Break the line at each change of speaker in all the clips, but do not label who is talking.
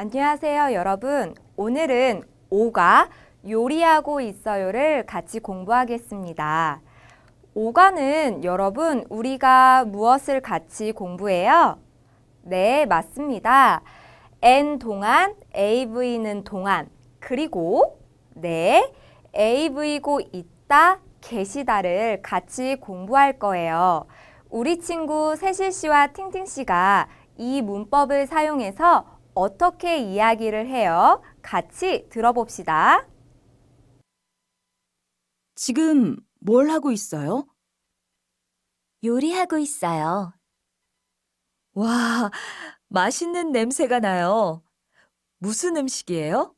안녕하세요, 여러분. 오늘은 오가 요리하고 있어요를 같이 공부하겠습니다. 오가는 여러분 우리가 무엇을 같이 공부해요? 네, 맞습니다. N 동안, AV는 동안, 그리고 네, AV고 있다, 계시다를 같이 공부할 거예요. 우리 친구 세실 씨와 팅팅 씨가 이 문법을 사용해서 어떻게 이야기를 해요? 같이 들어봅시다.
지금 뭘 하고 있어요? 요리하고 있어요. 와, 맛있는 냄새가 나요. 무슨 음식이에요?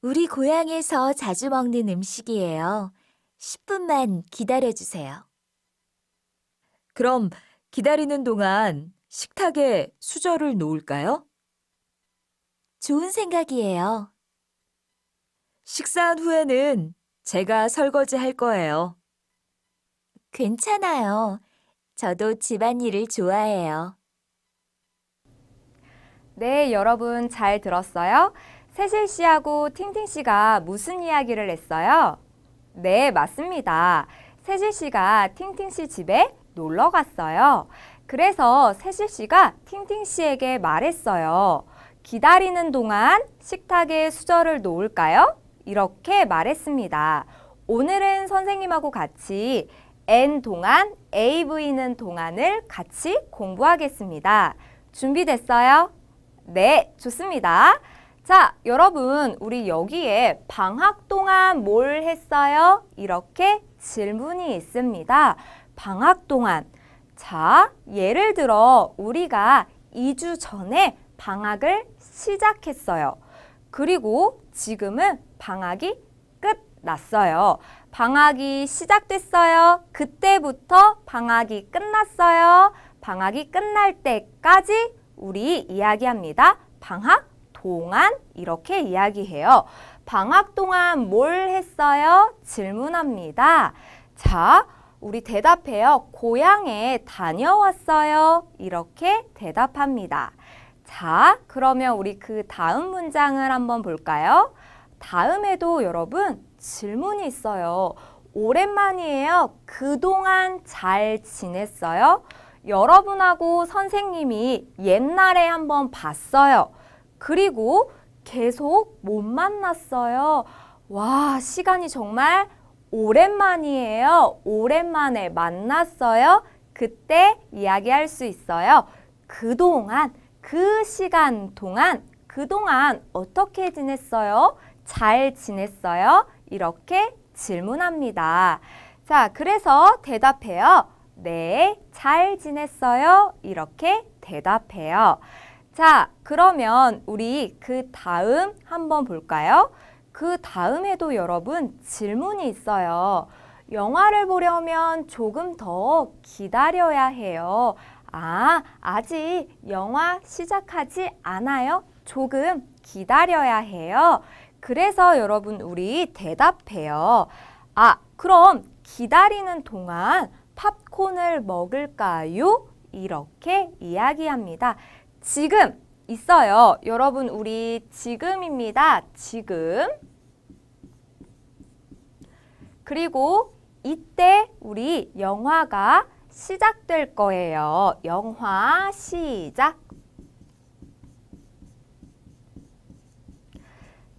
우리 고향에서 자주 먹는 음식이에요. 10분만 기다려주세요. 그럼 기다리는 동안 식탁에 수저를 놓을까요? 좋은 생각이에요. 식사한 후에는 제가 설거지 할 거예요. 괜찮아요. 저도 집안일을 좋아해요.
네, 여러분 잘 들었어요? 세실 씨하고 팅팅 씨가 무슨 이야기를 했어요? 네, 맞습니다. 세실 씨가 팅팅 씨 집에 놀러 갔어요. 그래서 세실 씨가 팅팅 씨에게 말했어요. 기다리는 동안 식탁에 수저를 놓을까요? 이렇게 말했습니다. 오늘은 선생님하고 같이 N 동안, AV는 동안을 같이 공부하겠습니다. 준비됐어요? 네, 좋습니다. 자, 여러분, 우리 여기에 방학 동안 뭘 했어요? 이렇게 질문이 있습니다. 방학 동안. 자, 예를 들어 우리가 2주 전에 방학을 시작했어요. 그리고 지금은 방학이 끝났어요. 방학이 시작됐어요. 그때부터 방학이 끝났어요. 방학이 끝날 때까지 우리 이야기합니다. 방학 동안 이렇게 이야기해요. 방학 동안 뭘 했어요? 질문합니다. 자, 우리 대답해요. 고향에 다녀왔어요. 이렇게 대답합니다. 자, 그러면 우리 그 다음 문장을 한번 볼까요? 다음에도 여러분 질문이 있어요. 오랜만이에요. 그동안 잘 지냈어요? 여러분하고 선생님이 옛날에 한번 봤어요. 그리고 계속 못 만났어요. 와, 시간이 정말 오랜만이에요. 오랜만에 만났어요. 그때 이야기할 수 있어요. 그동안 그 시간 동안, 그동안 어떻게 지냈어요? 잘 지냈어요? 이렇게 질문합니다. 자, 그래서 대답해요. 네, 잘 지냈어요. 이렇게 대답해요. 자, 그러면 우리 그 다음 한번 볼까요? 그 다음에도 여러분 질문이 있어요. 영화를 보려면 조금 더 기다려야 해요. 아, 아직 영화 시작하지 않아요. 조금 기다려야 해요. 그래서 여러분 우리 대답해요. 아, 그럼 기다리는 동안 팝콘을 먹을까요? 이렇게 이야기합니다. 지금 있어요. 여러분 우리 지금입니다. 지금. 그리고 이때 우리 영화가 시작될 거예요. 영화 시작.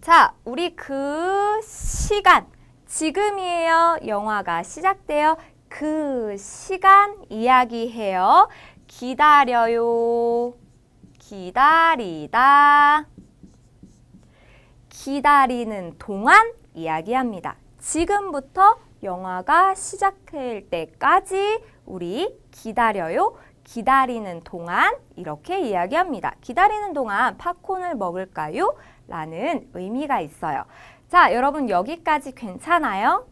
자, 우리 그 시간, 지금이에요. 영화가 시작돼요. 그 시간 이야기해요. 기다려요. 기다리다. 기다리는 동안 이야기합니다. 지금부터 영화가 시작될 때까지 우리 기다려요. 기다리는 동안 이렇게 이야기합니다. 기다리는 동안 팝콘을 먹을까요? 라는 의미가 있어요. 자, 여러분 여기까지 괜찮아요?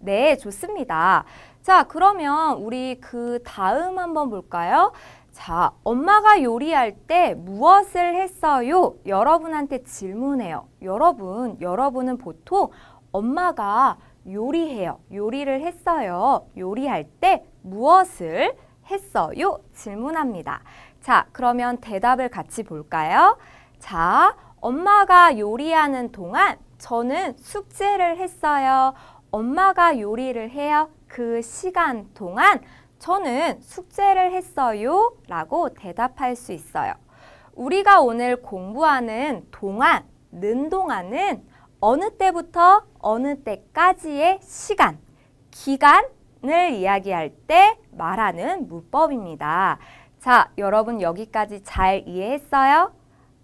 네, 좋습니다. 자, 그러면 우리 그 다음 한번 볼까요? 자, 엄마가 요리할 때 무엇을 했어요? 여러분한테 질문해요. 여러분, 여러분은 보통 엄마가 요리해요. 요리를 했어요. 요리할 때 무엇을 했어요? 질문합니다. 자, 그러면 대답을 같이 볼까요? 자, 엄마가 요리하는 동안 저는 숙제를 했어요. 엄마가 요리를 해요. 그 시간 동안 저는 숙제를 했어요. 라고 대답할 수 있어요. 우리가 오늘 공부하는 동안, 는 동안은 어느 때부터 어느 때까지의 시간, 기간, 을 이야기할 때 말하는 문법입니다. 자, 여러분 여기까지 잘 이해했어요?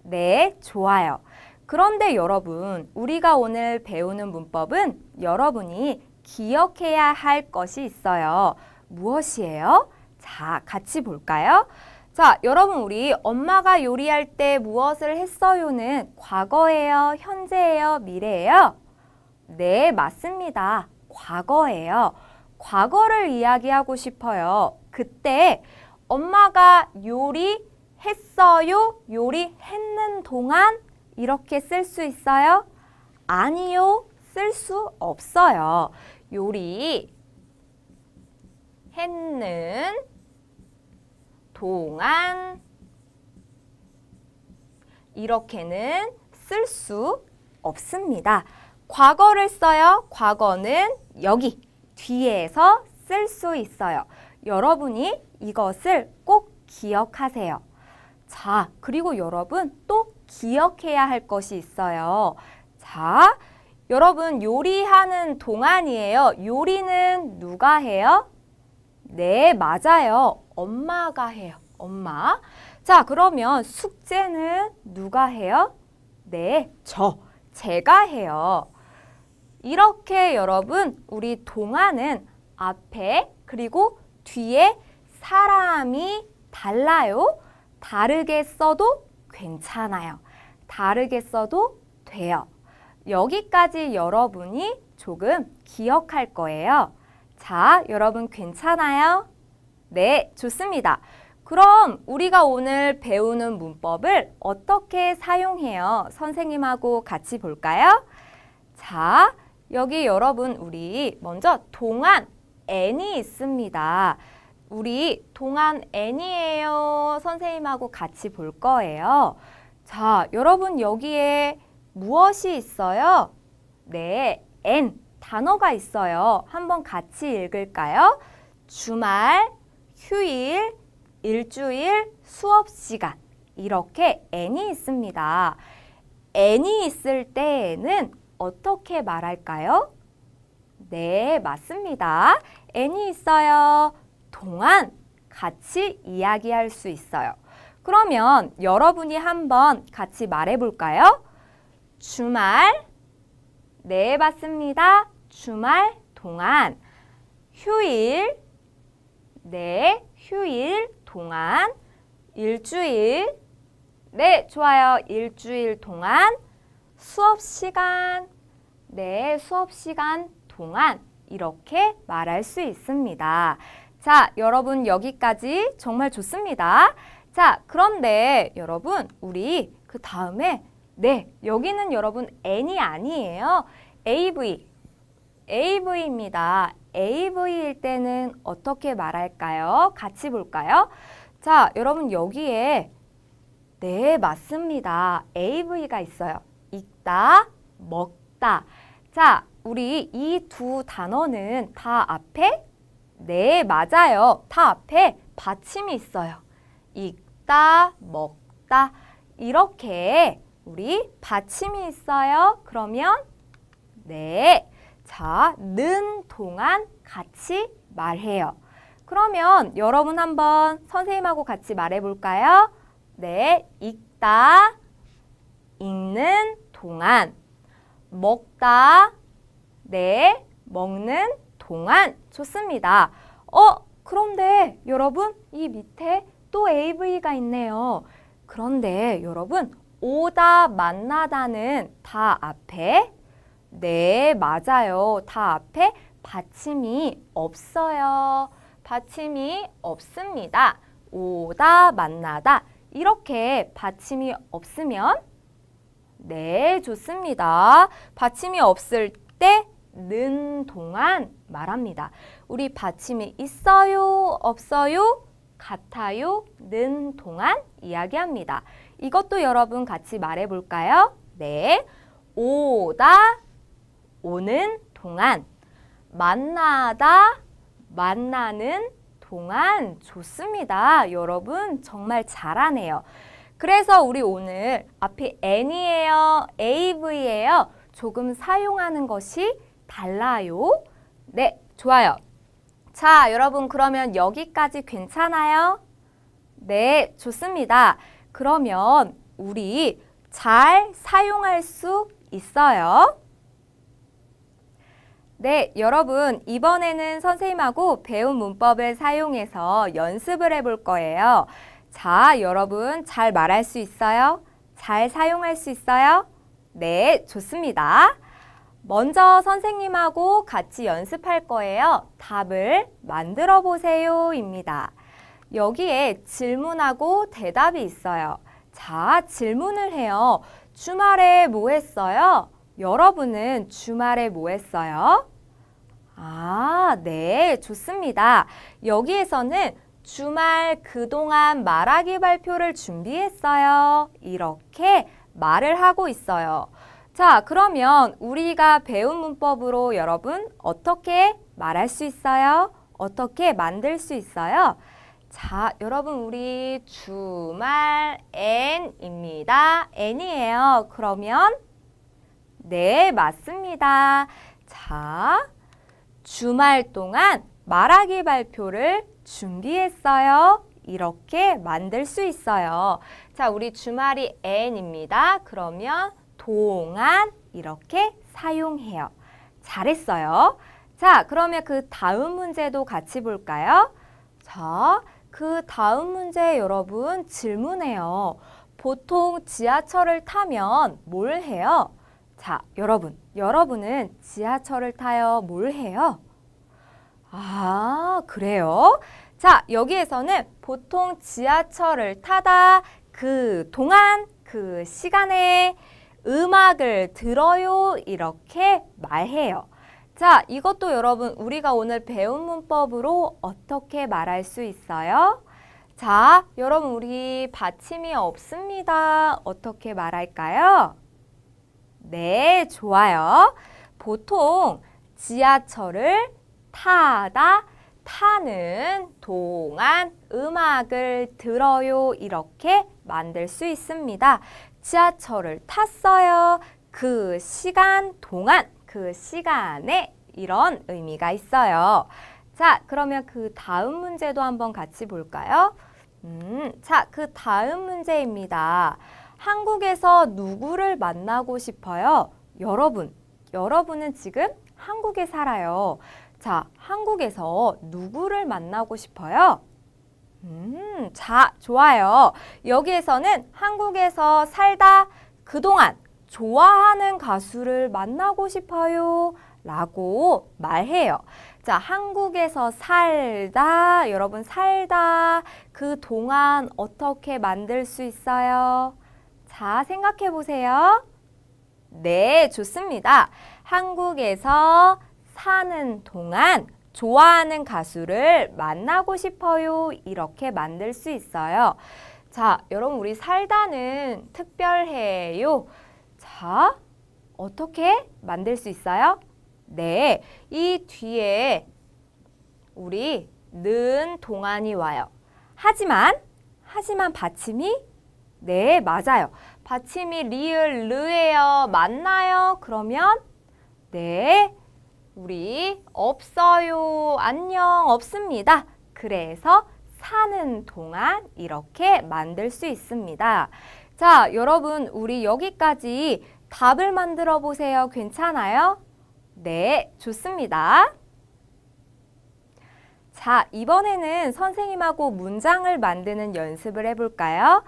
네, 좋아요. 그런데 여러분, 우리가 오늘 배우는 문법은 여러분이 기억해야 할 것이 있어요. 무엇이에요? 자, 같이 볼까요? 자, 여러분 우리 엄마가 요리할 때 무엇을 했어요는 과거예요, 현재예요, 미래예요? 네, 맞습니다. 과거예요. 과거를 이야기하고 싶어요. 그때 엄마가 요리했어요, 요리했는 동안 이렇게 쓸 수 있어요? 아니요, 쓸 수 없어요. 요리 했는 동안 이렇게는 쓸 수 없습니다. 과거를 써요. 과거는 여기 뒤에서 쓸 수 있어요. 여러분이 이것을 꼭 기억하세요. 자, 그리고 여러분 또 기억해야 할 것이 있어요. 자, 여러분 요리하는 동안이에요. 요리는 누가 해요? 네, 맞아요. 엄마가 해요. 엄마. 자, 그러면 숙제는 누가 해요? 네, 저. 제가 해요. 이렇게 여러분 우리 동화는 앞에 그리고 뒤에 사람이 달라요. 다르게 써도 괜찮아요. 다르게 써도 돼요. 여기까지 여러분이 조금 기억할 거예요. 자, 여러분 괜찮아요? 네, 좋습니다. 그럼 우리가 오늘 배우는 문법을 어떻게 사용해요? 선생님하고 같이 볼까요? 자, 여기 여러분 우리 먼저 동안 n이 있습니다. 우리 동안 n이에요. 선생님하고 같이 볼 거예요. 자, 여러분 여기에 무엇이 있어요? 네, n 단어가 있어요. 한번 같이 읽을까요? 주말, 휴일, 일주일, 수업 시간 이렇게 n이 있습니다. n이 있을 때에는 어떻게 말할까요? 네, 맞습니다. n이 있어요. 동안 같이 이야기할 수 있어요. 그러면 여러분이 한번 같이 말해볼까요? 주말 네, 맞습니다. 주말 동안 휴일 네, 휴일 동안 일주일 네, 좋아요. 일주일 동안 수업 시간 네, 수업 시간 동안 이렇게 말할 수 있습니다. 자, 여러분 여기까지 정말 좋습니다. 자, 그런데 네, 여러분 우리 그 다음에 네, 여기는 여러분 N이 아니에요. AV, AV입니다. AV일 때는 어떻게 말할까요? 같이 볼까요? 자, 여러분 여기에 네, 맞습니다. AV가 있어요. 읽다, 먹다. 자, 우리 이 두 단어는 다 앞에 네, 맞아요. 다 앞에 받침이 있어요. 읽다, 먹다. 이렇게 우리 받침이 있어요. 그러면 네. 자, 는 동안 같이 말해요. 그러면 여러분 한번 선생님하고 같이 말해 볼까요? 네, 읽다, 읽는 동안 먹다 네 먹는 동안 좋습니다. 어 그런데 여러분 이 밑에 또 AV가 있네요. 그런데 여러분 오다 만나다는 다 앞에 네 맞아요. 다 앞에 받침이 없어요. 받침이 없습니다. 오다 만나다 이렇게 받침이 없으면 네, 좋습니다. 받침이 없을 때는 동안 말합니다. 우리 받침이 있어요, 없어요, 같아요, 는 동안 이야기합니다. 이것도 여러분 같이 말해볼까요? 네, 오다, 오는 동안 만나다, 만나는 동안 좋습니다. 여러분 정말 잘하네요. 그래서 우리 오늘 앞에 N이에요, AV예요. 조금 사용하는 것이 달라요. 네, 좋아요. 자, 여러분 그러면 여기까지 괜찮아요? 네, 좋습니다. 그러면 우리 잘 사용할 수 있어요. 네, 여러분 이번에는 선생님하고 배운 문법을 사용해서 연습을 해 볼 거예요. 자, 여러분 잘 말할 수 있어요? 잘 사용할 수 있어요? 네, 좋습니다. 먼저 선생님하고 같이 연습할 거예요. 답을 만들어 보세요 입니다. 여기에 질문하고 대답이 있어요. 자, 질문을 해요. 주말에 뭐 했어요? 여러분은 주말에 뭐 했어요? 아, 네, 좋습니다. 여기에서는 주말 그동안 말하기 발표를 준비했어요. 이렇게 말을 하고 있어요. 자, 그러면 우리가 배운 문법으로 여러분 어떻게 말할 수 있어요? 어떻게 만들 수 있어요? 자, 여러분 우리 주말 n입니다. n이에요. 그러면 네, 맞습니다. 자, 주말 동안 말하기 발표를 준비했어요. 이렇게 만들 수 있어요. 자, 우리 주말이 n입니다. 그러면 동안 이렇게 사용해요. 잘했어요. 자, 그러면 그 다음 문제도 같이 볼까요? 자, 그 다음 문제 여러분 질문해요. 보통 지하철을 타면 뭘 해요? 자, 여러분, 여러분은 지하철을 타요 뭘 해요? 아, 그래요? 자, 여기에서는 보통 지하철을 타다 그 동안 그 시간에 음악을 들어요 이렇게 말해요. 자, 이것도 여러분 우리가 오늘 배운 문법으로 어떻게 말할 수 있어요? 자, 여러분 우리 받침이 없습니다. 어떻게 말할까요? 네, 좋아요. 보통 지하철을 타다 타는 동안 음악을 들어요 이렇게 만들 수 있습니다. 지하철을 탔어요. 그 시간 동안 그 시간에 이런 의미가 있어요. 자, 그러면 그 다음 문제도 한번 같이 볼까요? 음, 자, 그 다음 문제입니다. 한국에서 누구를 만나고 싶어요? 여러분, 여러분은 지금 한국에 살아요. 자, 한국에서 누구를 만나고 싶어요? 음, 자, 좋아요. 여기에서는 한국에서 살다 그동안 좋아하는 가수를 만나고 싶어요. 라고 말해요. 자, 한국에서 살다, 여러분 살다, 그 동안 어떻게 만들 수 있어요? 자, 생각해 보세요. 네, 좋습니다. 한국에서 사는 동안 좋아하는 가수를 만나고 싶어요. 이렇게 만들 수 있어요. 자, 여러분 우리 살다는 특별해요. 자, 어떻게 만들 수 있어요? 네, 이 뒤에 우리 는 동안이 와요. 하지만, 하지만 받침이 네, 맞아요. 받침이 리을, 르예요. 맞나요? 그러면 네, 우리 없어요, 안녕, 없습니다. 그래서 사는 동안 이렇게 만들 수 있습니다. 자, 여러분 우리 여기까지 답을 만들어 보세요. 괜찮아요? 네, 좋습니다. 자, 이번에는 선생님하고 문장을 만드는 연습을 해볼까요?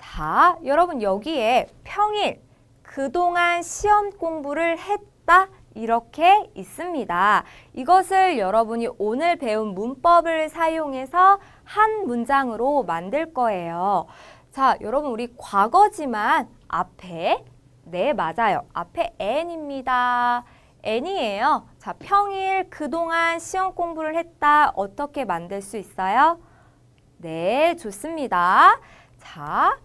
자, 여러분 여기에 평일, 그동안 시험 공부를 했다 이렇게 있습니다. 이것을 여러분이 오늘 배운 문법을 사용해서 한 문장으로 만들 거예요. 자, 여러분 우리 과거지만 앞에 네, 맞아요. 앞에 n입니다. n이에요. 자, 평일 그동안 시험 공부를 했다. 어떻게 만들 수 있어요? 네, 좋습니다. 자,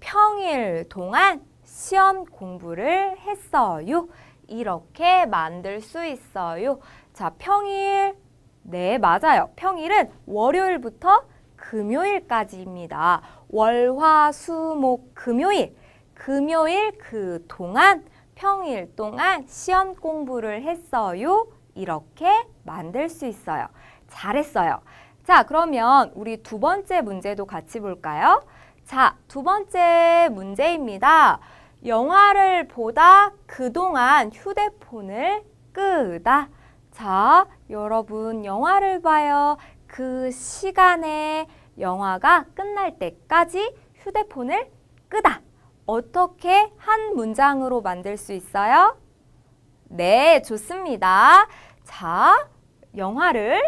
평일 동안 시험 공부를 했어요. 이렇게 만들 수 있어요. 자, 평일. 네, 맞아요. 평일은 월요일부터 금요일까지입니다. 월, 화, 수, 목, 금요일. 금요일 그 동안, 평일 동안 시험 공부를 했어요. 이렇게 만들 수 있어요. 잘했어요. 자, 그러면 우리 두 번째 문제도 같이 볼까요? 자, 두 번째 문제입니다. 영화를 보다 그동안 휴대폰을 끄다. 자, 여러분 영화를 봐요. 그 시간에 영화가 끝날 때까지 휴대폰을 끄다. 어떻게 한 문장으로 만들 수 있어요? 네, 좋습니다. 자, 영화를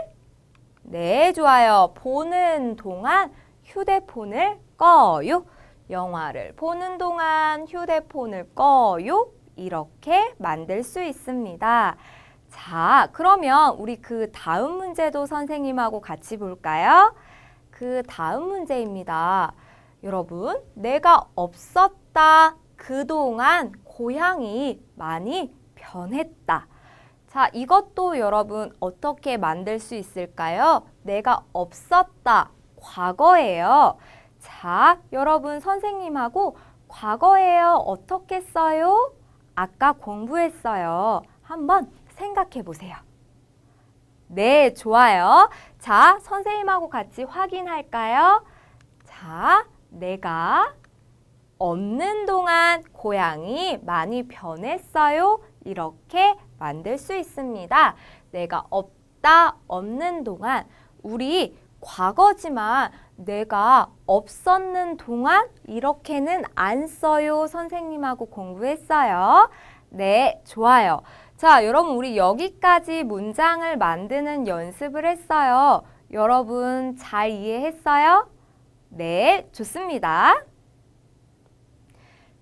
네, 좋아요. 보는 동안 휴대폰을 꺼요. 영화를 보는 동안 휴대폰을 꺼요. 이렇게 만들 수 있습니다. 자, 그러면 우리 그 다음 문제도 선생님하고 같이 볼까요? 그 다음 문제입니다. 여러분, 내가 없었다. 그동안 고향이 많이 변했다. 자, 이것도 여러분 어떻게 만들 수 있을까요? 내가 없었다. 과거예요. 자, 여러분 선생님하고 과거에요 어떻게 써요? 아까 공부했어요. 한번 생각해 보세요. 네, 좋아요. 자, 선생님하고 같이 확인할까요? 자, 내가 없는 동안 고양이 많이 변했어요. 이렇게 만들 수 있습니다. 내가 없다, 없는 동안 우리 과거지만 내가 없었는 동안 이렇게는 안 써요 선생님하고 공부했어요. 네, 좋아요. 자, 여러분 우리 여기까지 문장을 만드는 연습을 했어요. 여러분 잘 이해했어요? 네, 좋습니다.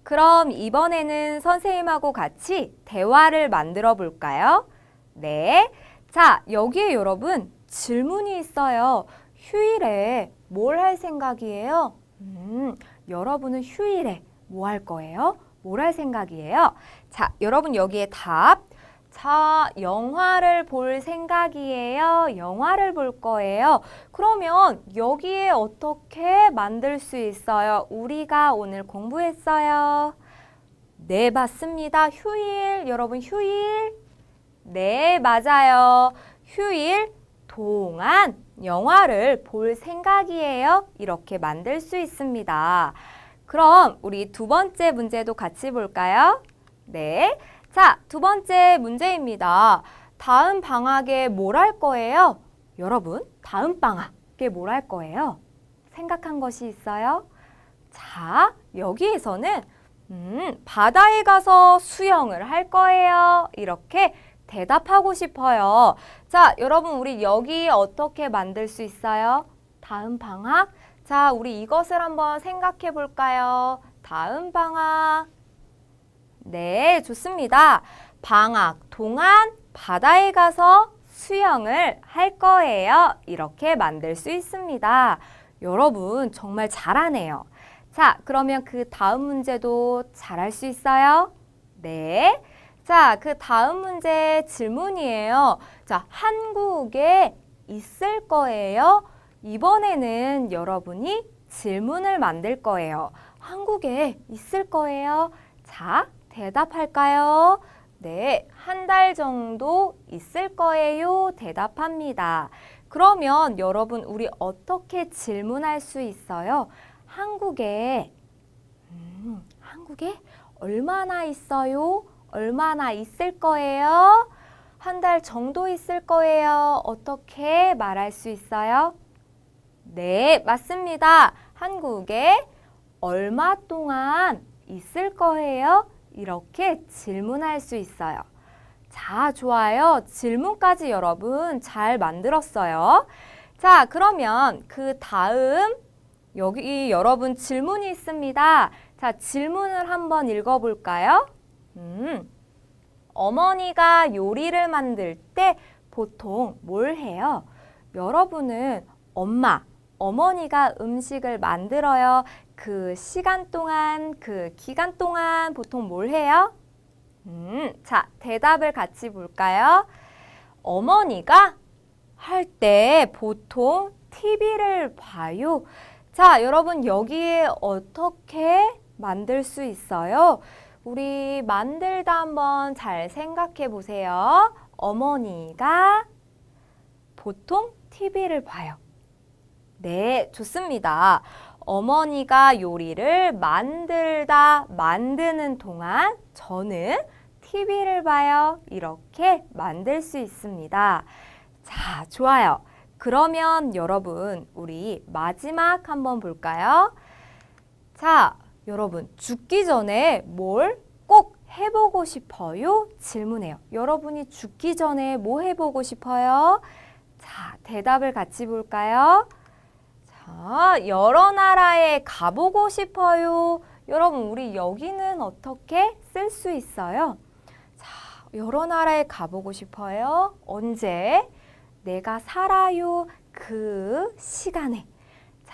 그럼 이번에는 선생님하고 같이 대화를 만들어 볼까요? 네. 자, 여기에 여러분 질문이 있어요. 휴일에 뭘할 생각이에요? 음, 여러분은 휴일에 뭐 할 거예요? 뭘 할 생각이에요? 자, 여러분 여기에 답. 자, 영화를 볼 생각이에요. 영화를 볼 거예요. 그러면 여기에 어떻게 만들 수 있어요? 우리가 오늘 공부했어요. 네, 맞습니다. 휴일, 여러분 휴일. 네, 맞아요. 휴일 동안 영화를 볼 생각이에요. 이렇게 만들 수 있습니다. 그럼 우리 두 번째 문제도 같이 볼까요? 네. 자, 두 번째 문제입니다. 다음 방학에 뭘 할 거예요? 여러분, 다음 방학에 뭘 할 거예요? 생각한 것이 있어요? 자, 여기에서는 음, 바다에 가서 수영을 할 거예요. 이렇게 대답하고 싶어요. 자, 여러분 우리 여기 어떻게 만들 수 있어요? 다음 방학? 자, 우리 이것을 한번 생각해 볼까요? 다음 방학. 네, 좋습니다. 방학 동안 바다에 가서 수영을 할 거예요. 이렇게 만들 수 있습니다. 여러분 정말 잘하네요. 자, 그러면 그 다음 문제도 잘할 수 있어요? 네. 자, 그 다음 문제 질문이에요. 자, 한국에 있을 거예요. 이번에는 여러분이 질문을 만들 거예요. 한국에 있을 거예요. 자, 대답할까요? 네, 한 달 정도 있을 거예요. 대답합니다. 그러면 여러분 우리 어떻게 질문할 수 있어요? 한국에 음, 한국에 얼마나 있어요? 얼마나 있을 거예요? 한 달 정도 있을 거예요. 어떻게 말할 수 있어요? 네, 맞습니다. 한국에 얼마 동안 있을 거예요? 이렇게 질문할 수 있어요. 자, 좋아요. 질문까지 여러분 잘 만들었어요. 자, 그러면 그 다음 여기 여러분 질문이 있습니다. 자, 질문을 한번 읽어볼까요? 음, 어머니가 요리를 만들 때 보통 뭘 해요? 여러분은 엄마, 어머니가 음식을 만들어요. 그 시간 동안, 그 기간 동안 보통 뭘 해요? 음, 자, 대답을 같이 볼까요? 어머니가 할 때 보통 TV를 봐요. 자, 여러분 여기에 어떻게 만들 수 있어요? 우리 만들다 한번 잘 생각해 보세요. 어머니가 보통 TV를 봐요. 네, 좋습니다. 어머니가 요리를 만들다 만드는 동안 저는 TV를 봐요. 이렇게 만들 수 있습니다. 자, 좋아요. 그러면 여러분 우리 마지막 한번 볼까요? 자, 여러분 죽기 전에 뭘 꼭 해보고 싶어요? 질문해요. 여러분이 죽기 전에 뭐 해보고 싶어요? 자, 대답을 같이 볼까요? 자, 여러 나라에 가보고 싶어요. 여러분, 우리 여기는 어떻게 쓸 수 있어요? 자, 여러 나라에 가보고 싶어요. 언제? 내가 살아요. 그 시간에.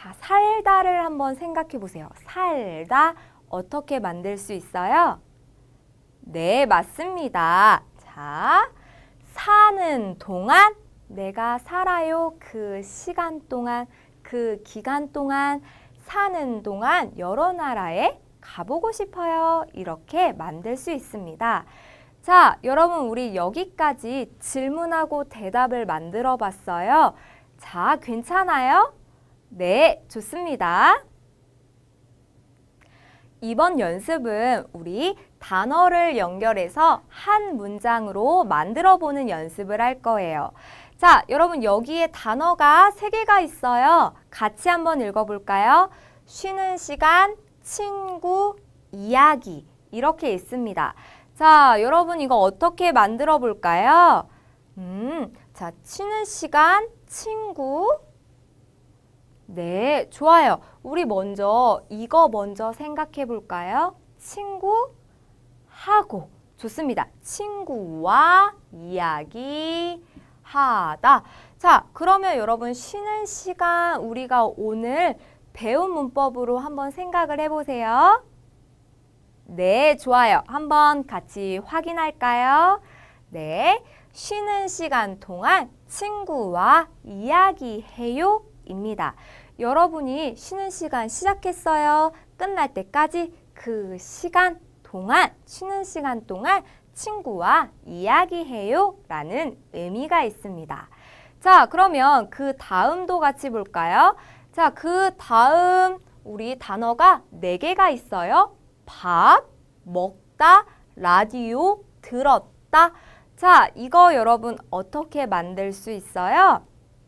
자, 살다를 한번 생각해 보세요. 살다 어떻게 만들 수 있어요? 네, 맞습니다. 자, 사는 동안 내가 살아요. 그 시간 동안, 그 기간 동안, 사는 동안 여러 나라에 가보고 싶어요. 이렇게 만들 수 있습니다. 자, 여러분 우리 여기까지 질문하고 대답을 만들어 봤어요. 자, 괜찮아요? 네, 좋습니다. 이번 연습은 우리 단어를 연결해서 한 문장으로 만들어 보는 연습을 할 거예요. 자, 여러분 여기에 단어가 세개가 있어요. 같이 한번 읽어볼까요? 쉬는 시간, 친구, 이야기 이렇게 있습니다. 자, 여러분 이거 어떻게 만들어 볼까요? 음, 자, 쉬는 시간, 친구, 네, 좋아요. 우리 먼저 이거 먼저 생각해 볼까요? 친구 하고 좋습니다. 친구와 이야기 하다. 자, 그러면 여러분 쉬는 시간 우리가 오늘 배운 문법으로 한번 생각을 해보세요. 네, 좋아요. 한번 같이 확인할까요? 네, 쉬는 시간 동안 친구와 이야기해요 입니다. 여러분이 쉬는 시간 시작했어요. 끝날 때까지 그 시간 동안, 쉬는 시간 동안 친구와 이야기해요 라는 의미가 있습니다. 자, 그러면 그 다음도 같이 볼까요? 자, 그 다음 우리 단어가 네개가 있어요. 밥, 먹다, 라디오, 들었다. 자, 이거 여러분 어떻게 만들 수 있어요?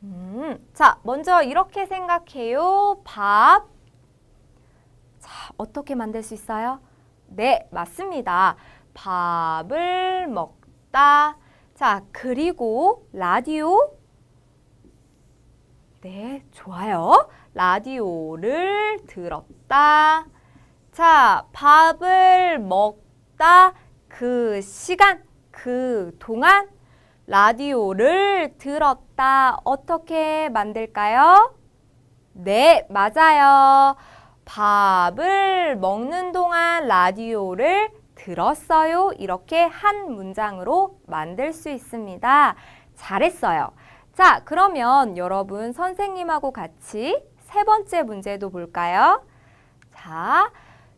음, 자, 먼저 이렇게 생각해요. 밥. 자, 어떻게 만들 수 있어요? 네, 맞습니다. 밥을 먹다. 자, 그리고 라디오. 네, 좋아요. 라디오를 들었다. 자, 밥을 먹다. 그 시간, 그 동안 라디오를 들었다. 어떻게 만들까요? 네, 맞아요. 밥을 먹는 동안 라디오를 들었어요. 이렇게 한 문장으로 만들 수 있습니다. 잘했어요. 자, 그러면 여러분 선생님하고 같이 세 번째 문제도 볼까요? 자,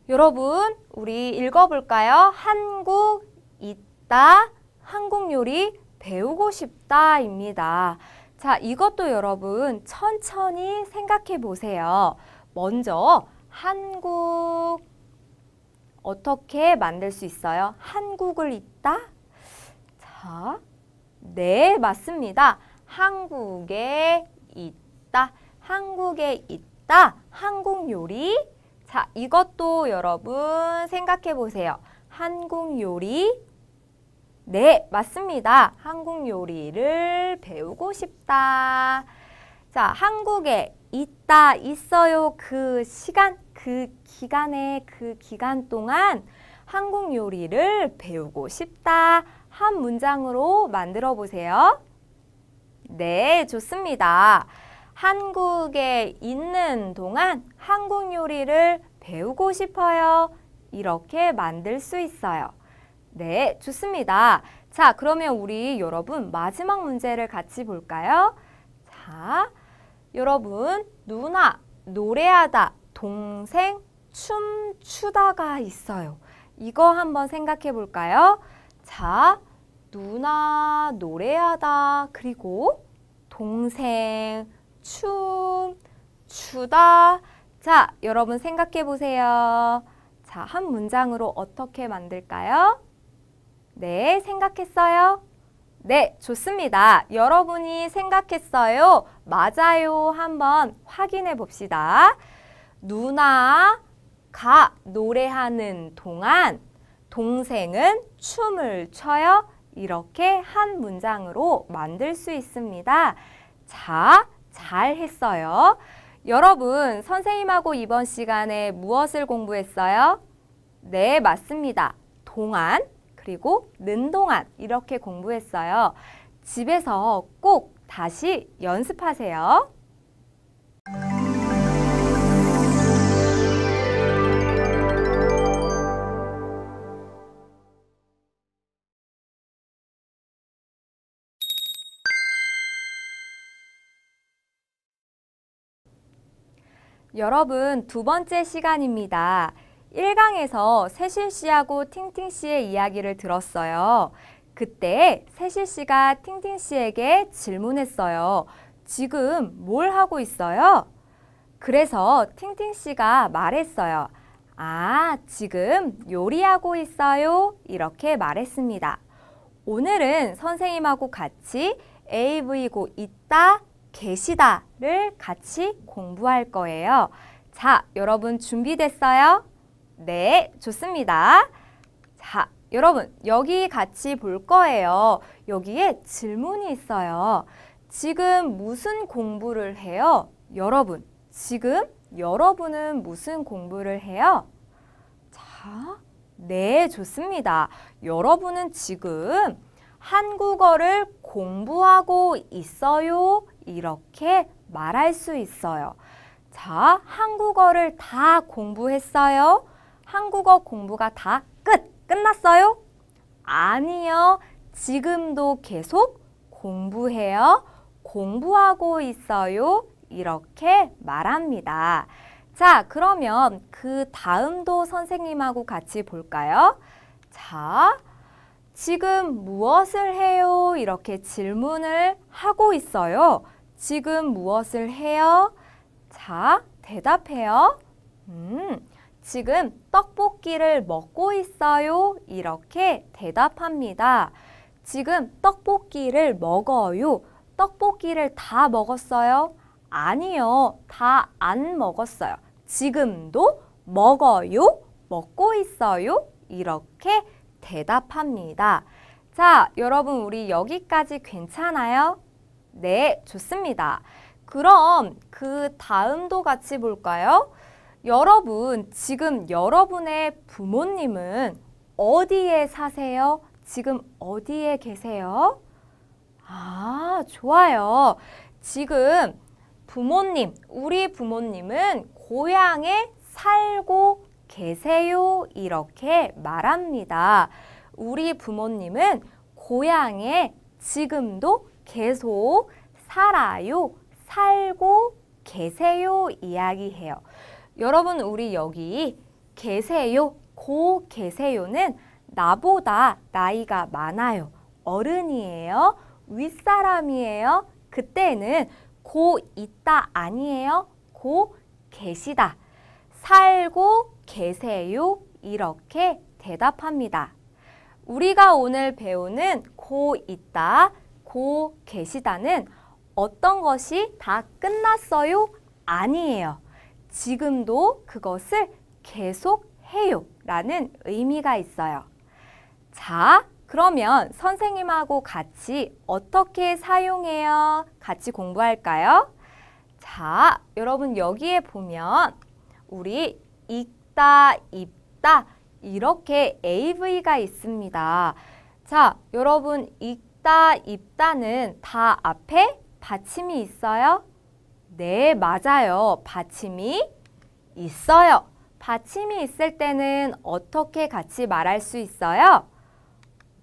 여러분 우리 읽어볼까요? 한국 있다, 한국 요리 배우고 싶다입니다. 자, 이것도 여러분 천천히 생각해 보세요. 먼저 한국 어떻게 만들 수 있어요? 한국을 있다? 자, 네, 맞습니다. 한국에 있다. 한국에 있다. 한국 요리. 자, 이것도 여러분 생각해 보세요. 한국 요리 네, 맞습니다. 한국 요리를 배우고 싶다. 자, 한국에 있다, 있어요. 그 시간, 그 기간에, 그 기간 동안 한국 요리를 배우고 싶다. 한 문장으로 만들어 보세요. 네, 좋습니다. 한국에 있는 동안 한국 요리를 배우고 싶어요. 이렇게 만들 수 있어요. 네, 좋습니다. 자, 그러면 우리 여러분 마지막 문제를 같이 볼까요? 자, 여러분 누나 노래하다 동생 춤추다가 있어요. 이거 한번 생각해 볼까요? 자, 누나 노래하다 그리고 동생 춤 추다 자 여러분 생각해 보세요 자한 문장으로 어떻게 만들까요? 네, 생각했어요? 네, 좋습니다. 여러분이 생각했어요? 맞아요. 한번 확인해 봅시다. 누나가 노래하는 동안 동생은 춤을 춰요. 이렇게 한 문장으로 만들 수 있습니다. 자, 잘 했어요. 여러분, 선생님하고 이번 시간에 무엇을 공부했어요? 네, 맞습니다. 동안, 그리고 는 동안 이렇게 공부했어요. 집에서 꼭 다시 연습하세요. 여러분, 두 번째 시간입니다. 1강에서 세실 씨하고 팅팅 씨의 이야기를 들었어요. 그때 세실 씨가 팅팅 씨에게 질문했어요. 지금 뭘 하고 있어요? 그래서 팅팅 씨가 말했어요. 아, 지금 요리하고 있어요. 이렇게 말했습니다. 오늘은 선생님하고 같이 AV고 있다, 계시다를 같이 공부할 거예요. 자, 여러분 준비됐어요? 네, 좋습니다. 자, 여러분 여기 같이 볼 거예요. 여기에 질문이 있어요. 지금 무슨 공부를 해요? 여러분, 지금 여러분은 무슨 공부를 해요? 자, 네, 좋습니다. 여러분은 지금 한국어를 공부하고 있어요. 이렇게 말할 수 있어요. 자, 한국어를 다 공부했어요. 한국어 공부가 다 끝! 끝났어요? 아니요. 지금도 계속 공부해요. 공부하고 있어요. 이렇게 말합니다. 자, 그러면 그 다음도 선생님하고 같이 볼까요? 자, 지금 무엇을 해요? 이렇게 질문을 하고 있어요. 지금 무엇을 해요? 자, 대답해요. 음, 지금 떡볶이를 먹고 있어요. 이렇게 대답합니다. 지금 떡볶이를 먹어요. 떡볶이를 다 먹었어요? 아니요. 다 안 먹었어요. 지금도 먹어요. 먹고 있어요. 이렇게 대답합니다. 자, 여러분 우리 여기까지 괜찮아요? 네, 좋습니다. 그럼 그 다음도 같이 볼까요? 여러분, 지금 여러분의 부모님은 어디에 사세요? 지금 어디에 계세요? 아, 좋아요. 지금 부모님, 우리 부모님은 고향에 살고 계세요. 이렇게 말합니다. 우리 부모님은 고향에 지금도 계속 살아요, 살고 계세요 이야기해요. 여러분 우리 여기 계세요, 고 계세요는 나보다 나이가 많아요. 어른이에요. 윗사람이에요. 그때는 고 있다 아니에요. 고 계시다. 살고 계세요. 이렇게 대답합니다. 우리가 오늘 배우는 고 있다, 고 계시다는 어떤 것이 다 끝났어요? 아니에요. 지금도 그것을 계속해요 라는 의미가 있어요. 자, 그러면 선생님하고 같이 어떻게 사용해요? 같이 공부할까요? 자, 여러분 여기에 보면 우리 읽다, 입다 이렇게 AV가 있습니다. 자, 여러분 읽다, 입다는 다 앞에 받침이 있어요? 네, 맞아요. 받침이 있어요. 받침이 있을 때는 어떻게 같이 말할 수 있어요?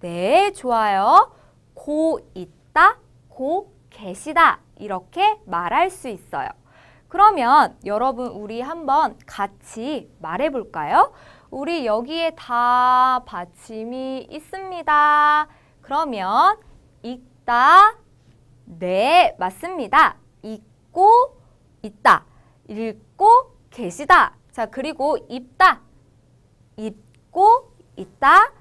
네, 좋아요. 고 있다, 고 계시다 이렇게 말할 수 있어요. 그러면 여러분 우리 한번 같이 말해볼까요? 우리 여기에 다 받침이 있습니다. 그러면 있다, 네, 맞습니다. 읽고 있다. 읽고 계시다. 자, 그리고 입다. 입고 있다.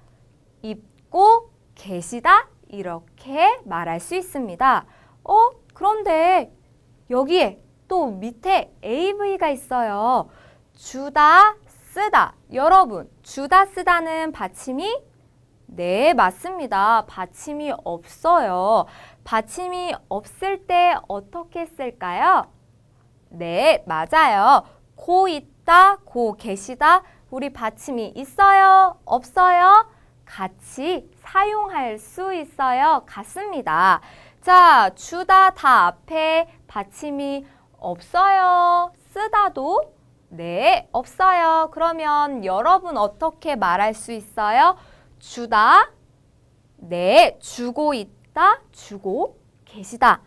입고 계시다. 이렇게 말할 수 있습니다. 어? 그런데 여기에 또 밑에 av가 있어요. 주다, 쓰다. 여러분, 주다, 쓰다는 받침이 네, 맞습니다. 받침이 없어요. 받침이 없을 때 어떻게 쓸까요? 네, 맞아요. 고 있다, 고 계시다. 우리 받침이 있어요, 없어요? 같이 사용할 수 있어요. 같습니다. 자, 주다 다 앞에 받침이 없어요. 쓰다도 네, 없어요. 그러면 여러분 어떻게 말할 수 있어요? 주다, 네, 주고 있다. 있다, 주고 계시다.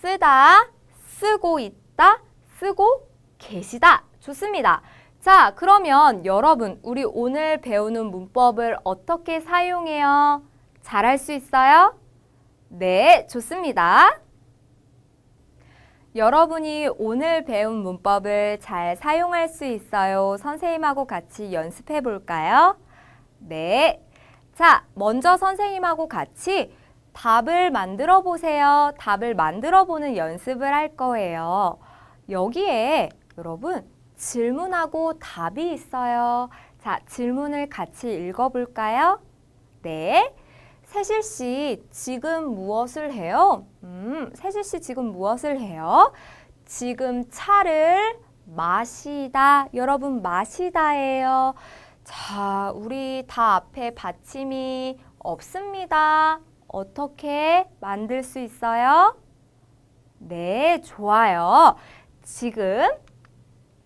쓰다, 쓰고 있다, 쓰고 계시다. 좋습니다. 자, 그러면 여러분, 우리 오늘 배우는 문법을 어떻게 사용해요? 잘할 수 있어요? 네, 좋습니다. 여러분이 오늘 배운 문법을 잘 사용할 수 있어요? 선생님하고 같이 연습해 볼까요? 네. 자, 먼저 선생님하고 같이 답을 만들어 보세요. 답을 만들어 보는 연습을 할 거예요. 여기에 여러분 질문하고 답이 있어요. 자, 질문을 같이 읽어볼까요? 네. 세실 씨 지금 무엇을 해요? 음, 세실 씨 지금 무엇을 해요? 지금 차를 마시다. 여러분 마시다예요. 자, 우리 다 앞에 받침이 없습니다. 어떻게 만들 수 있어요? 네, 좋아요. 지금,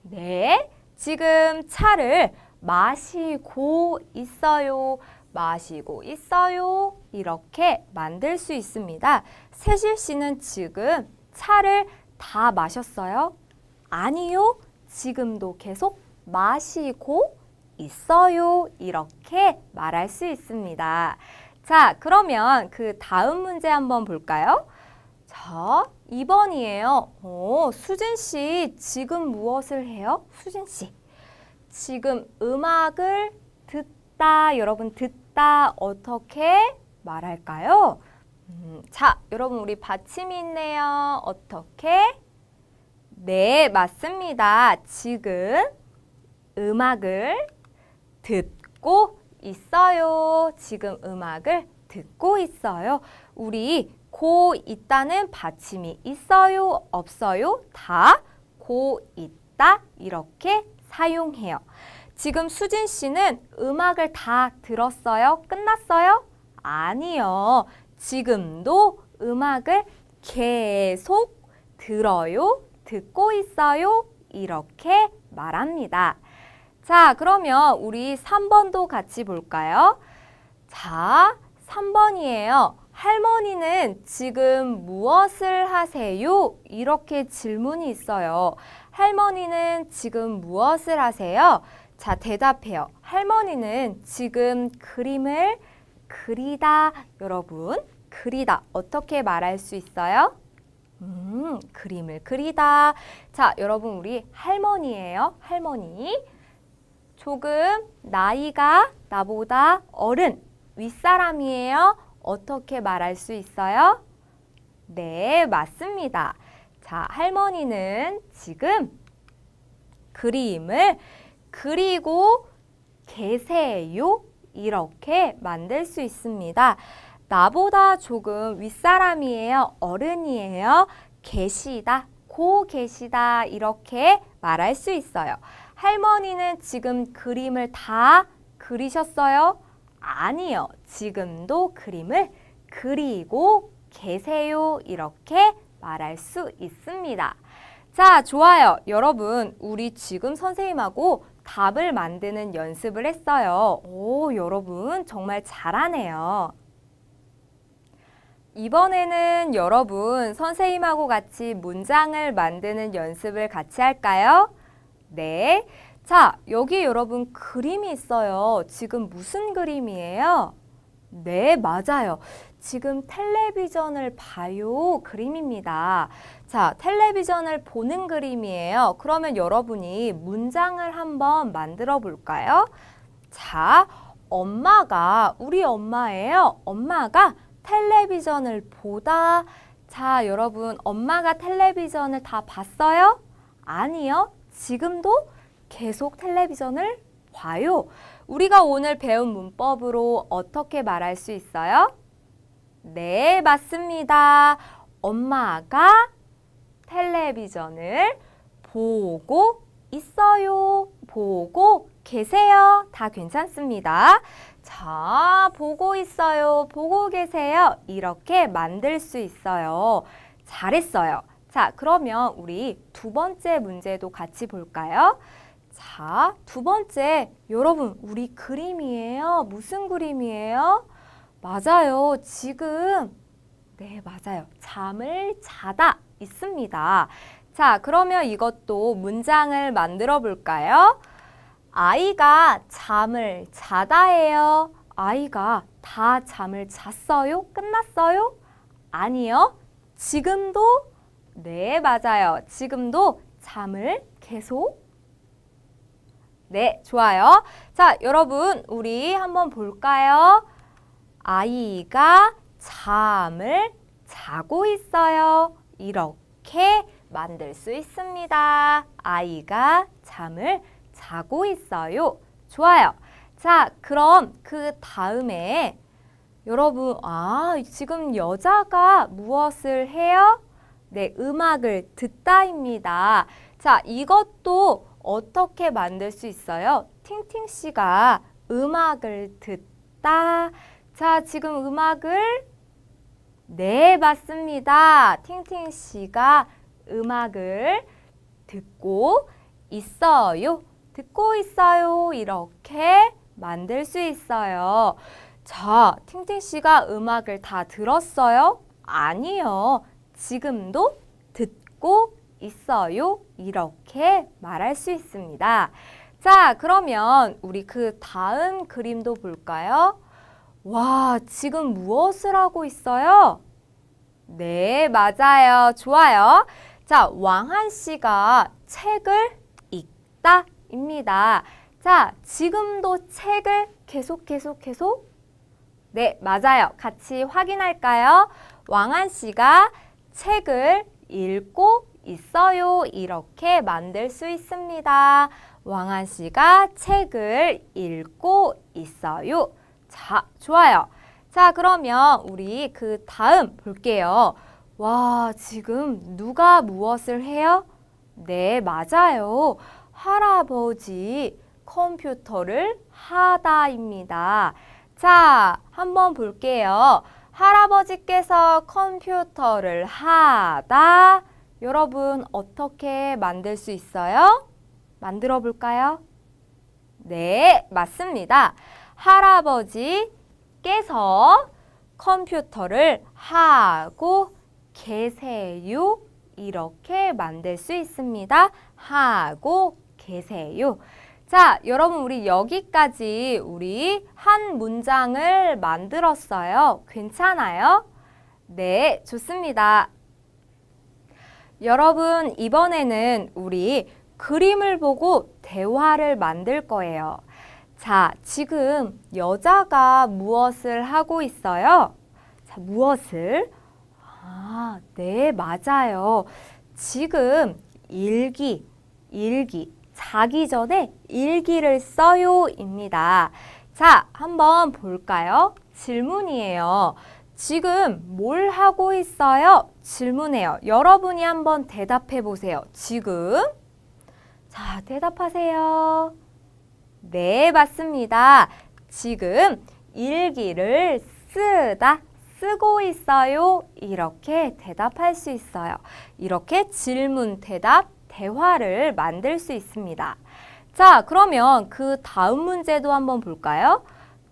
네, 지금 차를 마시고 있어요. 마시고 있어요. 이렇게 만들 수 있습니다. 세실 씨는 지금 차를 다 마셨어요? 아니요. 지금도 계속 마시고 있어요. 이렇게 말할 수 있습니다. 자, 그러면 그 다음 문제 한번 볼까요? 자, 2번이에요. 오, 수진 씨 지금 무엇을 해요? 수진 씨. 지금 음악을 듣다. 여러분 듣다 어떻게 말할까요? 음, 자, 여러분 우리 받침이 있네요. 어떻게? 네, 맞습니다. 지금 음악을 듣고 있어요. 지금 음악을 듣고 있어요. 우리 고 있다는 받침이 있어요, 없어요? 다 고 있다 이렇게 사용해요. 지금 수진 씨는 음악을 다 들었어요? 끝났어요? 아니요. 지금도 음악을 계속 들어요, 듣고 있어요 이렇게 말합니다. 자, 그러면 우리 3번도 같이 볼까요? 자, 3번이에요. 할머니는 지금 무엇을 하세요? 이렇게 질문이 있어요. 할머니는 지금 무엇을 하세요? 자, 대답해요. 할머니는 지금 그림을 그리다. 여러분, 그리다. 어떻게 말할 수 있어요? 음, 그림을 그리다. 자, 여러분, 우리 할머니예요. 할머니. 조금 나이가 나보다 어른 윗사람이에요. 어떻게 말할 수 있어요? 네, 맞습니다. 자, 할머니는 지금 그림을 그리고 계세요. 이렇게 만들 수 있습니다. 나보다 조금 윗사람이에요. 어른이에요. 계시다. 고 계시다. 이렇게 말할 수 있어요. 할머니는 지금 그림을 다 그리셨어요? 아니요. 지금도 그림을 그리고 계세요. 이렇게 말할 수 있습니다. 자, 좋아요. 여러분, 우리 지금 선생님하고 답을 만드는 연습을 했어요. 오, 여러분 정말 잘하네요. 이번에는 여러분 선생님하고 같이 문장을 만드는 연습을 같이 할까요? 네. 자, 여기 여러분 그림이 있어요. 지금 무슨 그림이에요? 네, 맞아요. 지금 텔레비전을 봐요 그림입니다. 자, 텔레비전을 보는 그림이에요. 그러면 여러분이 문장을 한번 만들어 볼까요? 자, 엄마가 우리 엄마예요. 엄마가 텔레비전을 보다. 자, 여러분 엄마가 텔레비전을 다 봤어요? 아니요. 지금도 계속 텔레비전을 봐요. 우리가 오늘 배운 문법으로 어떻게 말할 수 있어요? 네, 맞습니다. 엄마가 텔레비전을 보고 있어요. 보고 계세요. 다 괜찮습니다. 자, 보고 있어요. 보고 계세요. 이렇게 만들 수 있어요. 잘했어요. 자, 그러면 우리 두 번째 문제도 같이 볼까요? 자, 두 번째, 여러분, 우리 그림이에요? 무슨 그림이에요? 맞아요. 지금, 네, 맞아요. 잠을 자다 있습니다. 자, 그러면 이것도 문장을 만들어 볼까요? 아이가 잠을 자다해요 아이가 다 잠을 잤어요? 끝났어요? 아니요. 지금도 네, 맞아요. 지금도 잠을 계속 네, 좋아요. 자, 여러분 우리 한번 볼까요? 아이가 잠을 자고 있어요. 이렇게 만들 수 있습니다. 아이가 잠을 자고 있어요. 좋아요. 자, 그럼 그 다음에 여러분, 아, 지금 여자가 무엇을 해요? 네, 음악을 듣다입니다. 자, 이것도 어떻게 만들 수 있어요? 팅팅 씨가 음악을 듣다. 자, 지금 음악을 네, 맞습니다. 팅팅 씨가 음악을 듣고 있어요. 듣고 있어요. 이렇게 만들 수 있어요. 자, 팅팅 씨가 음악을 다 들었어요? 아니요. 지금도 듣고 있어요. 이렇게 말할 수 있습니다. 자, 그러면 우리 그 다음 그림도 볼까요? 와, 지금 무엇을 하고 있어요? 네, 맞아요. 좋아요. 자, 왕한 씨가 책을 읽다 입니다. 자, 지금도 책을 계속 계속 계속 네, 맞아요. 같이 확인할까요? 왕한 씨가 책을 읽고 있어요. 이렇게 만들 수 있습니다. 왕한 씨가 책을 읽고 있어요. 자, 좋아요. 자, 그러면 우리 그 다음 볼게요. 와, 지금 누가 무엇을 해요? 네, 맞아요. 할아버지 컴퓨터를 하다입니다. 자, 한번 볼게요. 할아버지께서 컴퓨터를 하다 여러분 어떻게 만들 수 있어요? 만들어 볼까요? 네, 맞습니다. 할아버지께서 컴퓨터를 하고 계세요. 이렇게 만들 수 있습니다. 하고 계세요. 자, 여러분 우리 여기까지 우리 한 문장을 만들었어요. 괜찮아요? 네, 좋습니다. 여러분 이번에는 우리 그림을 보고 대화를 만들 거예요. 자, 지금 여자가 무엇을 하고 있어요? 자, 무엇을? 아, 네, 맞아요. 지금 일기, 일기, 자기 전에 일기를 써요입니다. 자, 한번 볼까요? 질문이에요. 지금 뭘 하고 있어요? 질문해요. 여러분이 한번 대답해 보세요. 지금? 자, 대답하세요. 네, 맞습니다. 지금 일기를 쓰다, 쓰고 있어요. 이렇게 대답할 수 있어요. 이렇게 질문, 대답, 대화를 만들 수 있습니다. 자, 그러면 그 다음 문제도 한번 볼까요?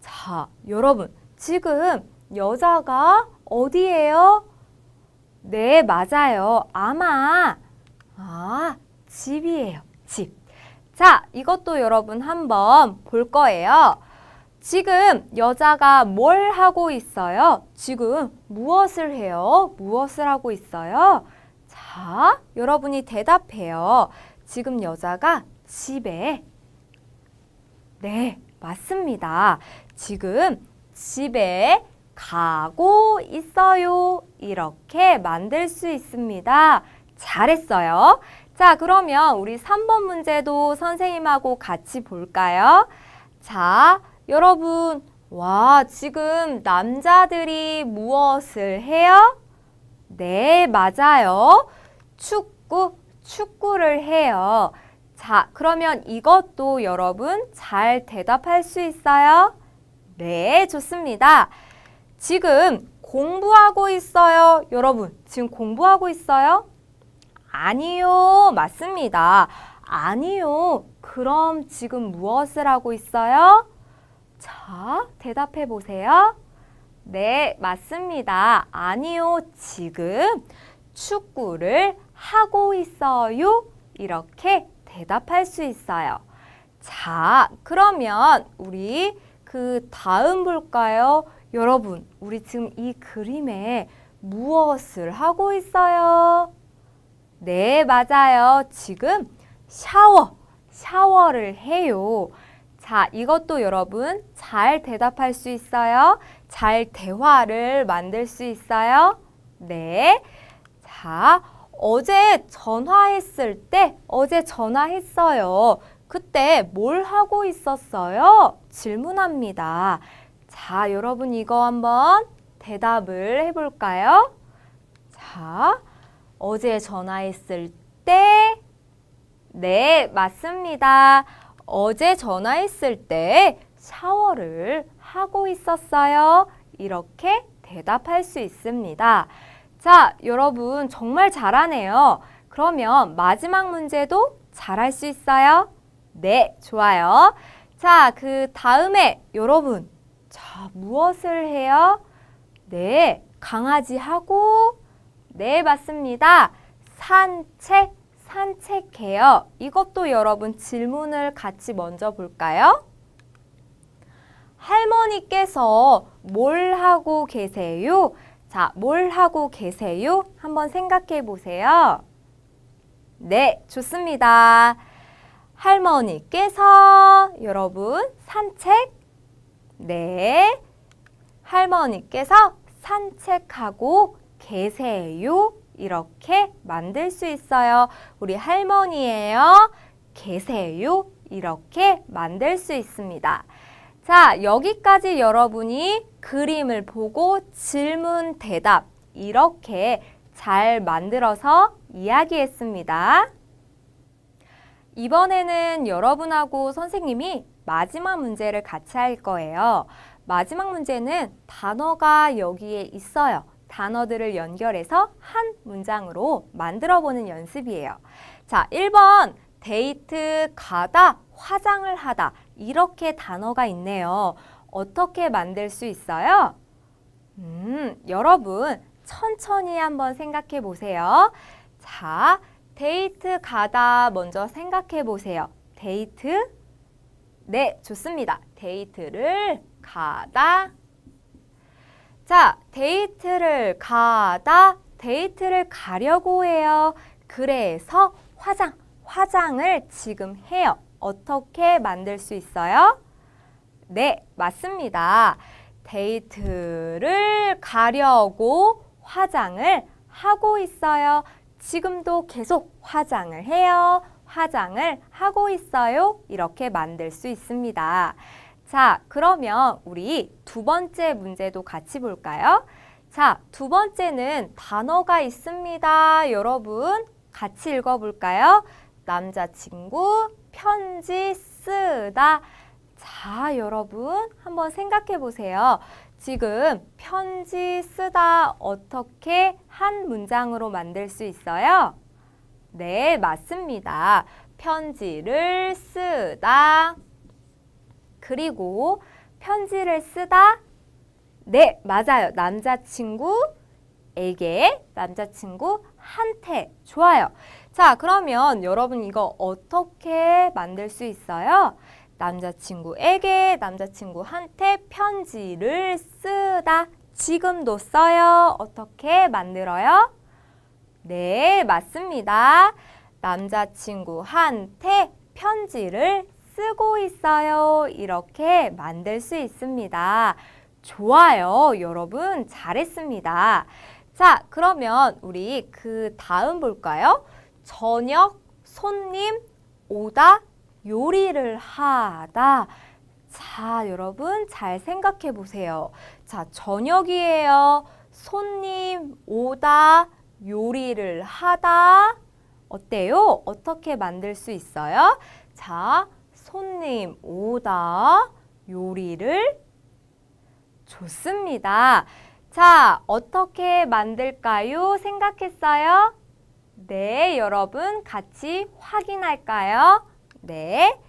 자, 여러분 지금 여자가 어디예요? 네, 맞아요. 아마 아, 집이에요. 집. 자, 이것도 여러분 한번 볼 거예요. 지금 여자가 뭘 하고 있어요? 지금 무엇을 해요? 무엇을 하고 있어요? 자, 여러분이 대답해요. 지금 여자가 집에 네, 맞습니다. 지금 집에 가고 있어요. 이렇게 만들 수 있습니다. 잘했어요. 자, 그러면 우리 3번 문제도 선생님하고 같이 볼까요? 자, 여러분, 와, 지금 남자들이 무엇을 해요? 네, 맞아요. 축구, 축구를 해요. 자, 그러면 이것도 여러분 잘 대답할 수 있어요? 네, 좋습니다. 지금 공부하고 있어요. 여러분, 지금 공부하고 있어요? 아니요, 맞습니다. 아니요, 그럼 지금 무엇을 하고 있어요? 자, 대답해 보세요. 네, 맞습니다. 아니요, 지금 축구를 하고 있어요. 이렇게 대답할 수 있어요. 자, 그러면 우리 그 다음 볼까요? 여러분, 우리 지금 이 그림에 무엇을 하고 있어요? 네, 맞아요. 지금 샤워, 샤워를 해요. 자, 이것도 여러분 잘 대답할 수 있어요? 잘 대화를 만들 수 있어요? 네. 자, 어제 전화했을 때 어제 전화했어요. 그때 뭘 하고 있었어요? 질문합니다. 자, 여러분 이거 한번 대답을 해볼까요? 자, 어제 전화했을 때 네, 맞습니다. 어제 전화했을 때 샤워를 하고 있었어요. 이렇게 대답할 수 있습니다. 자, 여러분 정말 잘하네요. 그러면 마지막 문제도 잘할 수 있어요? 네, 좋아요. 자, 그 다음에 여러분, 자, 무엇을 해요? 네, 강아지 하고, 네, 맞습니다. 산책, 산책해요. 이것도 여러분 질문을 같이 먼저 볼까요? 할머니께서 뭘 하고 계세요? 자, 뭘 하고 계세요? 한번 생각해 보세요. 네, 좋습니다. 할머니께서 여러분 산책 네 할머니께서 산책하고 계세요 이렇게 만들 수 있어요 우리 할머니예요 계세요 이렇게 만들 수 있습니다 자, 여기까지 여러분이 그림을 보고 질문, 대답 이렇게 잘 만들어서 이야기했습니다. 이번에는 여러분하고 선생님이 마지막 문제를 같이 할 거예요. 마지막 문제는 단어가 여기에 있어요. 단어들을 연결해서 한 문장으로 만들어보는 연습이에요. 자, 1번 데이트 가다, 화장을 하다. 이렇게 단어가 있네요. 어떻게 만들 수 있어요? 음, 여러분 천천히 한번 생각해 보세요. 자, 데이트 가다 먼저 생각해 보세요. 데이트? 네, 좋습니다. 데이트를 가다. 자, 데이트를 가다. 데이트를 가려고 해요. 그래서 화장, 화장을 지금 해요. 어떻게 만들 수 있어요? 네, 맞습니다. 데이트를 가려고 화장을 하고 있어요. 지금도 계속 화장을 해요. 화장을 하고 있어요. 이렇게 만들 수 있습니다. 자, 그러면 우리 두 번째 문제도 같이 볼까요? 자, 두 번째는 단어가 있습니다. 여러분 같이 읽어볼까요? 남자친구, 편지 쓰다. 자, 여러분 한번 생각해 보세요. 지금 편지 쓰다 어떻게 한 문장으로 만들 수 있어요? 네, 맞습니다. 편지를 쓰다. 그리고 편지를 쓰다. 네, 맞아요. 남자친구에게, 남자친구한테. 좋아요. 자, 그러면 여러분 이거 어떻게 만들 수 있어요? 남자친구에게 남자친구한테 편지를 쓰다. 지금도 써요. 어떻게 만들어요? 네, 맞습니다. 남자친구한테 편지를 쓰고 있어요. 이렇게 만들 수 있습니다. 좋아요. 여러분 잘했습니다. 자, 그러면 우리 그 다음 볼까요? 저녁, 손님, 오다, 요리를 하다. 자, 여러분 잘 생각해 보세요. 자, 저녁이에요. 손님, 오다, 요리를 하다. 어때요? 어떻게 만들 수 있어요? 자, 손님 오다 요리를 좋습니다. 자, 어떻게 만들까요? 생각했어요? 네, 여러분 같이 확인할까요? 네,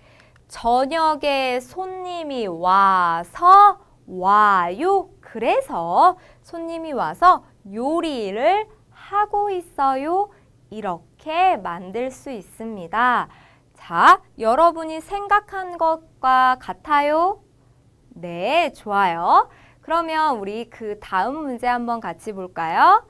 저녁에 손님이 와서 와요. 그래서 손님이 와서 요리를 하고 있어요. 이렇게 만들 수 있습니다. 자, 여러분이 생각한 것과 같아요? 네, 좋아요. 그러면 우리 그 다음 문제 한번 같이 볼까요?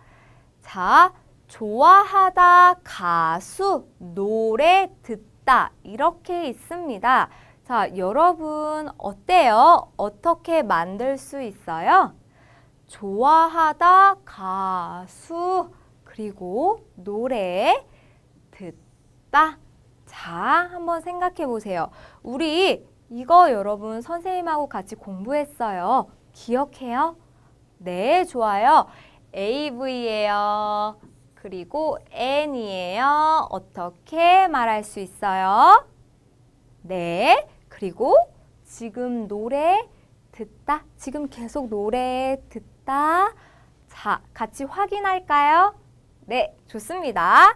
자, 좋아하다, 가수, 노래 듣다 이렇게 있습니다. 자, 여러분 어때요? 어떻게 만들 수 있어요? 좋아하다, 가수, 그리고 노래 듣다. 자, 한번 생각해 보세요. 우리 이거 여러분 선생님하고 같이 공부했어요. 기억해요? 네, 좋아요. AV예요. 그리고 n이에요. 어떻게 말할 수 있어요? 네. 그리고 지금 노래 듣다. 지금 계속 노래 듣다. 자, 같이 확인할까요? 네, 좋습니다.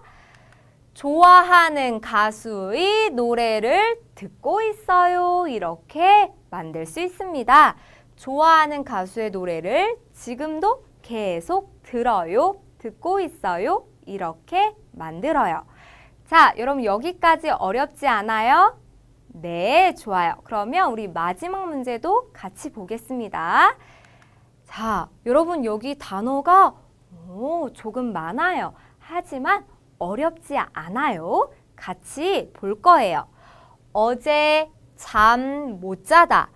좋아하는 가수의 노래를 듣고 있어요. 이렇게 만들 수 있습니다. 좋아하는 가수의 노래를 지금도 계속 들어요. 듣고 있어요. 이렇게 만들어요. 자, 여러분 여기까지 어렵지 않아요? 네, 좋아요. 그러면 우리 마지막 문제도 같이 보겠습니다. 자, 여러분 여기 단어가 오, 조금 많아요. 하지만 어렵지 않아요. 같이 볼 거예요. 어제 잠 못 자다.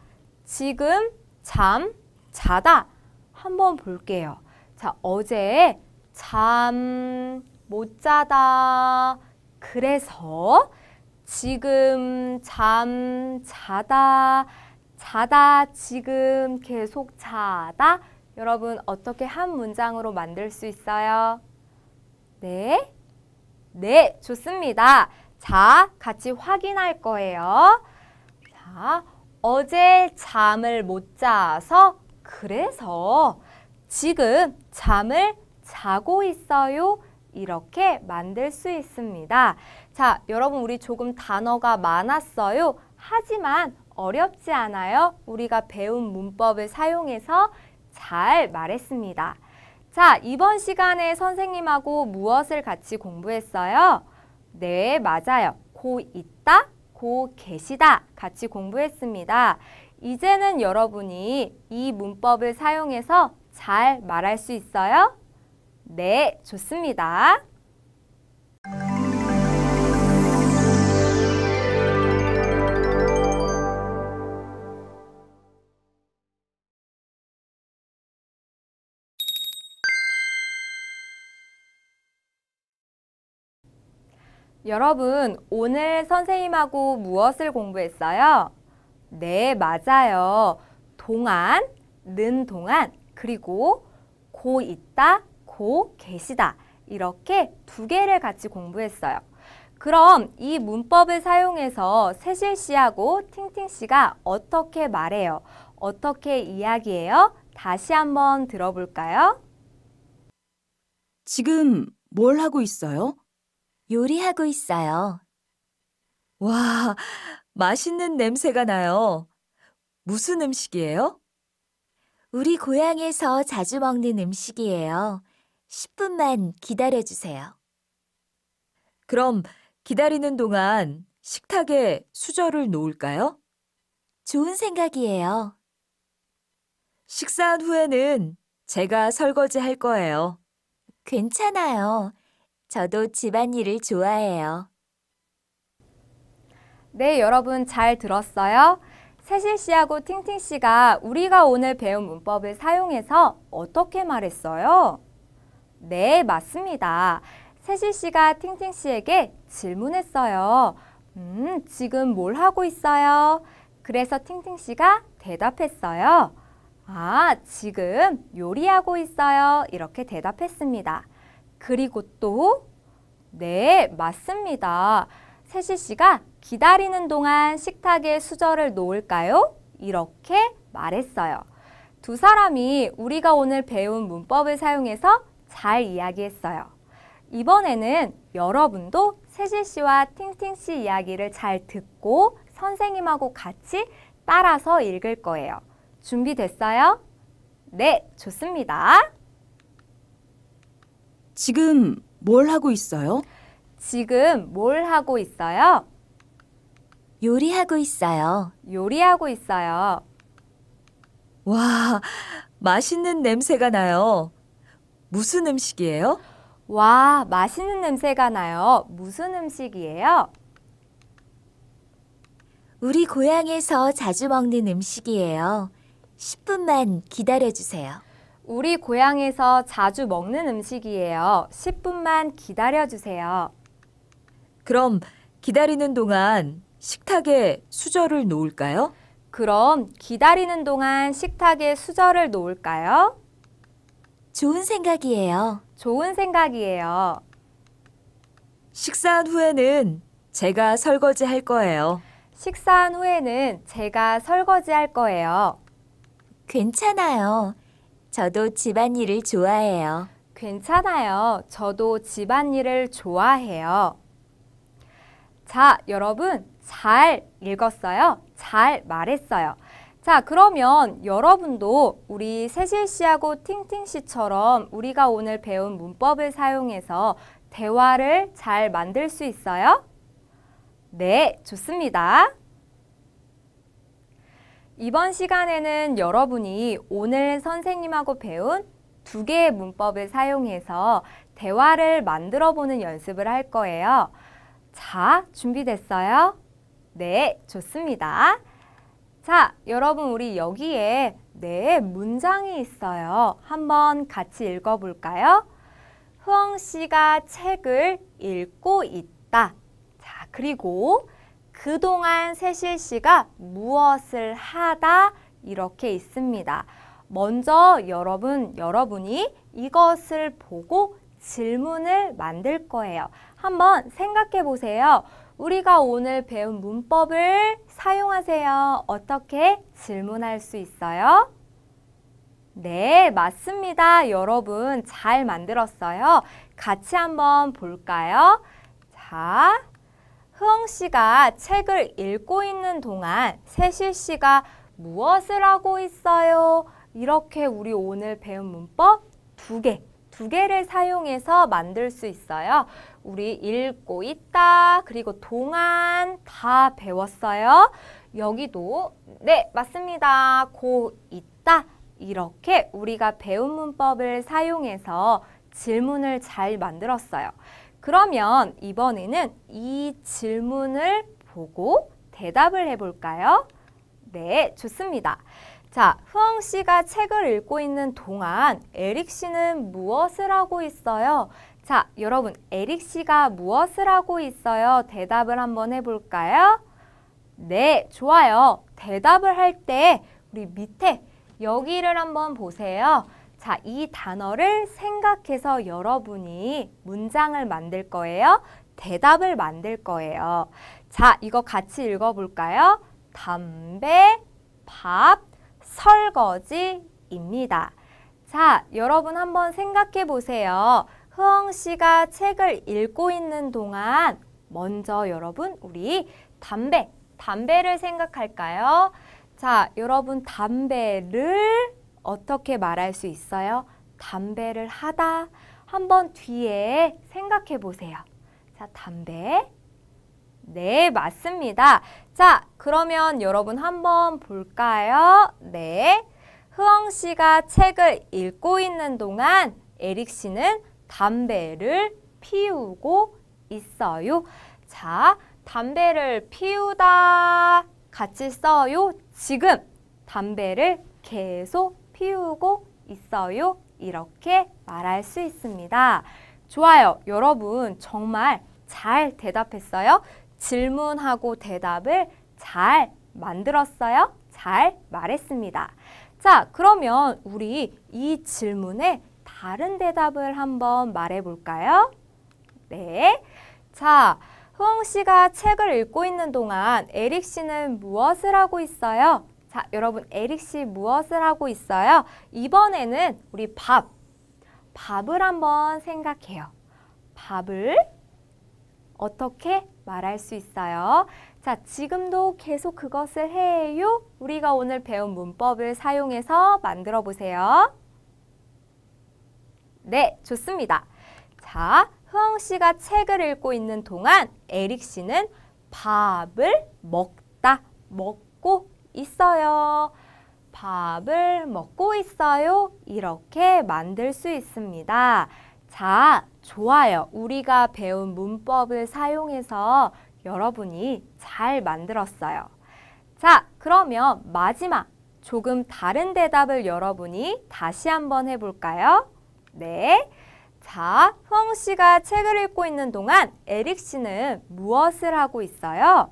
지금 잠 자다. 한번 볼게요. 자, 어제 잠못 자다. 그래서 지금 잠 자다. 자다 지금 계속 자다. 여러분 어떻게 한 문장으로 만들 수 있어요? 네. 네, 좋습니다. 자, 같이 확인할 거예요. 자, 어제 잠을 못 자서 그래서 지금 잠을 자고 있어요. 이렇게 만들 수 있습니다. 자, 여러분 우리 조금 단어가 많았어요. 하지만 어렵지 않아요. 우리가 배운 문법을 사용해서 잘 말했습니다. 자, 이번 시간에 선생님하고 무엇을 같이 공부했어요? 네, 맞아요. 고 있다, 고 계시다 같이 공부했습니다. 이제는 여러분이 이 문법을 사용해서 잘 말할 수 있어요? 네, 좋습니다. 여러분, 오늘 선생님하고 무엇을 공부했어요? 네, 맞아요. 동안, 는 동안, 그리고 고 있다, 고 계시다. 이렇게 두 개를 같이 공부했어요. 그럼 이 문법을 사용해서 세실 씨하고 팅팅 씨가 어떻게 말해요? 어떻게 이야기해요? 다시 한번 들어볼까요?
지금 뭘 하고 있어요? 요리하고 있어요. 와, 맛있는 냄새가 나요. 무슨 음식이에요? 우리 고향에서 자주 먹는 음식이에요. 10분만 기다려주세요. 그럼 기다리는 동안 식탁에 수저를 놓을까요? 좋은 생각이에요. 식사한 후에는 제가 설거지 할 거예요. 괜찮아요. 저도 집안일을 좋아해요.
네, 여러분 잘 들었어요? 세실 씨하고 팅팅 씨가 우리가 오늘 배운 문법을 사용해서 어떻게 말했어요? 네, 맞습니다. 세실 씨가 팅팅 씨에게 질문했어요. 음, 지금 뭘 하고 있어요? 그래서 팅팅 씨가 대답했어요. 아, 지금 요리하고 있어요. 이렇게 대답했습니다. 그리고 또 네, 맞습니다. 세실 씨가 기다리는 동안 식탁에 수저를 놓을까요? 이렇게 말했어요. 두 사람이 우리가 오늘 배운 문법을 사용해서 잘 이야기했어요. 이번에는 여러분도 세실 씨와 팅팅 씨 이야기를 잘 듣고 선생님하고 같이 따라서 읽을 거예요. 준비됐어요? 네, 좋습니다. 지금 뭘 하고 있어요? 지금 뭘 하고 있어요?
요리하고 있어요. 요리하고 있어요. 와, 맛있는 냄새가 나요. 무슨 음식이에요?
와, 맛있는 냄새가 나요. 무슨 음식이에요? 우리 고향에서 자주 먹는 음식이에요.
10분만 기다려주세요.
우리 고향에서 자주 먹는 음식이에요. 10분만 기다려주세요.
그럼 기다리는 동안 식탁에 수저를 놓을까요?
그럼 기다리는 동안 식탁에 수저를 놓을까요? 좋은 생각이에요. 좋은 생각이에요.
식사한 후에는 제가 설거지 할 거예요.
식사한 후에는 제가 설거지 할 거예요. 괜찮아요. 저도 집안일을 좋아해요. 괜찮아요. 저도 집안일을 좋아해요. 자, 여러분 잘 읽었어요? 잘 말했어요. 자, 그러면 여러분도 우리 세실 씨하고 팅팅 씨처럼 우리가 오늘 배운 문법을 사용해서 대화를 잘 만들 수 있어요? 네, 좋습니다. 이번 시간에는 여러분이 오늘 선생님하고 배운 두 개의 문법을 사용해서 대화를 만들어 보는 연습을 할 거예요. 자, 준비됐어요? 네, 좋습니다. 자, 여러분 우리 여기에 네 문장이 있어요. 한번 같이 읽어볼까요? 후엉 씨가 책을 읽고 있다. 자, 그리고 그동안 세실 씨가 무엇을 하다 이렇게 있습니다. 먼저 여러분, 여러분이 이것을 보고 질문을 만들 거예요. 한번 생각해 보세요. 우리가 오늘 배운 문법을 사용하세요. 어떻게 질문할 수 있어요? 네, 맞습니다. 여러분 잘 만들었어요. 같이 한번 볼까요? 자, 흐엉 씨가 책을 읽고 있는 동안 세실 씨가 무엇을 하고 있어요? 이렇게 우리 오늘 배운 문법 두 개, 두 개를 사용해서 만들 수 있어요. 우리 읽고 있다, 그리고 동안 다 배웠어요. 여기도 네, 맞습니다. 고 있다. 이렇게 우리가 배운 문법을 사용해서 질문을 잘 만들었어요. 그러면 이번에는 이 질문을 보고 대답을 해볼까요? 네, 좋습니다. 자, 흐엉 씨가 책을 읽고 있는 동안 에릭 씨는 무엇을 하고 있어요? 자, 여러분, 에릭 씨가 무엇을 하고 있어요? 대답을 한번 해볼까요? 네, 좋아요. 대답을 할 때 우리 밑에 여기를 한번 보세요. 자, 이 단어를 생각해서 여러분이 문장을 만들 거예요. 대답을 만들 거예요. 자, 이거 같이 읽어볼까요? 담배, 밥, 설거지입니다. 자, 여러분 한번 생각해 보세요. 흐엉 씨가 책을 읽고 있는 동안 먼저 여러분 우리 담배, 담배를 생각할까요? 자, 여러분 담배를 어떻게 말할 수 있어요? 담배를 하다. 한번 뒤에 생각해 보세요. 자, 담배, 네, 맞습니다. 자, 그러면 여러분 한번 볼까요? 네. 흐엉 씨가 책을 읽고 있는 동안 에릭 씨는 담배를 피우고 있어요. 자, 담배를 피우다 같이 써요. 지금 담배를 계속 피우고 있어요. 이렇게 말할 수 있습니다. 좋아요. 여러분 정말 잘 대답했어요. 질문하고 대답을 잘 만들었어요? 잘 말했습니다. 자, 그러면 우리 이 질문에 다른 대답을 한번 말해볼까요? 네. 자, 후엉 씨가 책을 읽고 있는 동안 에릭 씨는 무엇을 하고 있어요? 자, 여러분 에릭 씨 무엇을 하고 있어요? 이번에는 우리 밥, 밥을 한번 생각해요. 밥을 어떻게 말할 수 있어요. 자, 지금도 계속 그것을 해요. 우리가 오늘 배운 문법을 사용해서 만들어 보세요. 네, 좋습니다. 자, 흐엉 씨가 책을 읽고 있는 동안 에릭 씨는 밥을 먹다, 먹고 있어요. 밥을 먹고 있어요. 이렇게 만들 수 있습니다. 자, 좋아요. 우리가 배운 문법을 사용해서 여러분이 잘 만들었어요. 자, 그러면 마지막 조금 다른 대답을 여러분이 다시 한번 해볼까요? 네. 자, 흥 씨가 책을 읽고 있는 동안 에릭 씨는 무엇을 하고 있어요?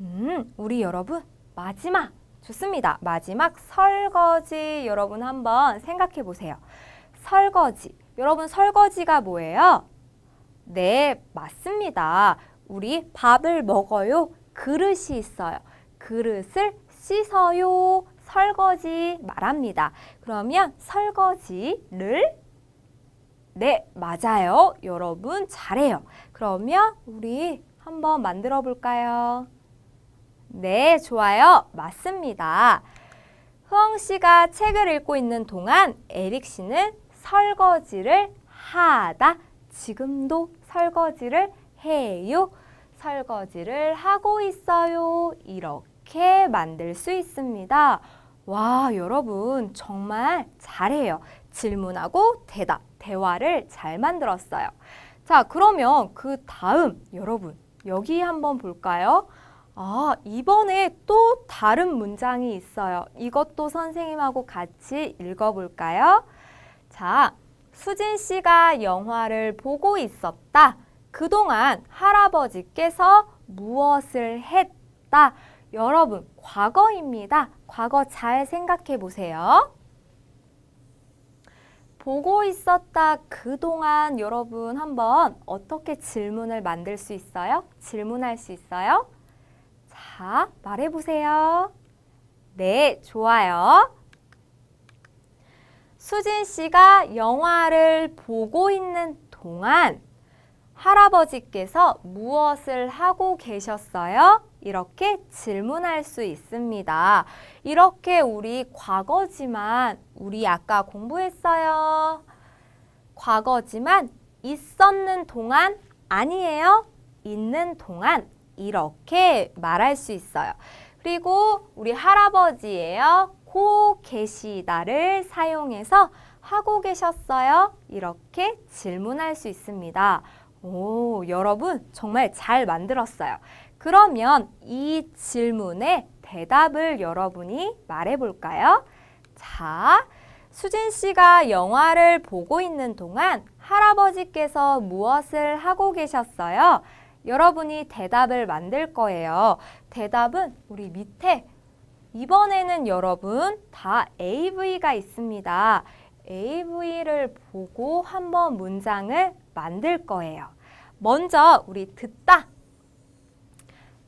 음, 우리 여러분 마지막 좋습니다. 마지막 설거지 여러분 한번 생각해 보세요. 설거지. 여러분 설거지가 뭐예요? 네, 맞습니다. 우리 밥을 먹어요. 그릇이 있어요. 그릇을 씻어요. 설거지 말합니다. 그러면 설거지를 네, 맞아요. 여러분 잘해요. 그러면 우리 한번 만들어 볼까요? 네, 좋아요. 맞습니다. 흐엉 씨가 책을 읽고 있는 동안 에릭 씨는 설거지를 하다. 지금도 설거지를 해요. 설거지를 하고 있어요. 이렇게 만들 수 있습니다. 와, 여러분 정말 잘해요. 질문하고 대답, 대화를 잘 만들었어요. 자, 그러면 그 다음 여러분 여기 한번 볼까요? 아, 이번에 또 다른 문장이 있어요. 이것도 선생님하고 같이 읽어볼까요? 자, 수진 씨가 영화를 보고 있었다. 그동안 할아버지께서 무엇을 했다. 여러분, 과거입니다. 과거 잘 생각해 보세요. 보고 있었다 그동안 여러분 한번 어떻게 질문을 만들 수 있어요? 질문할 수 있어요? 자, 말해보세요. 네, 좋아요. 수진 씨가 영화를 보고 있는 동안 할아버지께서 무엇을 하고 계셨어요? 이렇게 질문할 수 있습니다. 이렇게 우리 과거지만 우리 아까 공부했어요. 과거지만 있었는 동안 아니에요. 있는 동안 이렇게 말할 수 있어요. 그리고 우리 할아버지예요. 하고 계시다를 사용해서 하고 계셨어요? 이렇게 질문할 수 있습니다. 오, 여러분 정말 잘 만들었어요. 그러면 이 질문에 대답을 여러분이 말해볼까요? 자, 수진 씨가 영화를 보고 있는 동안 할아버지께서 무엇을 하고 계셨어요? 여러분이 대답을 만들 거예요. 대답은 우리 밑에 이번에는 여러분 다 AV가 있습니다. AV를 보고 한번 문장을 만들 거예요. 먼저 우리 듣다.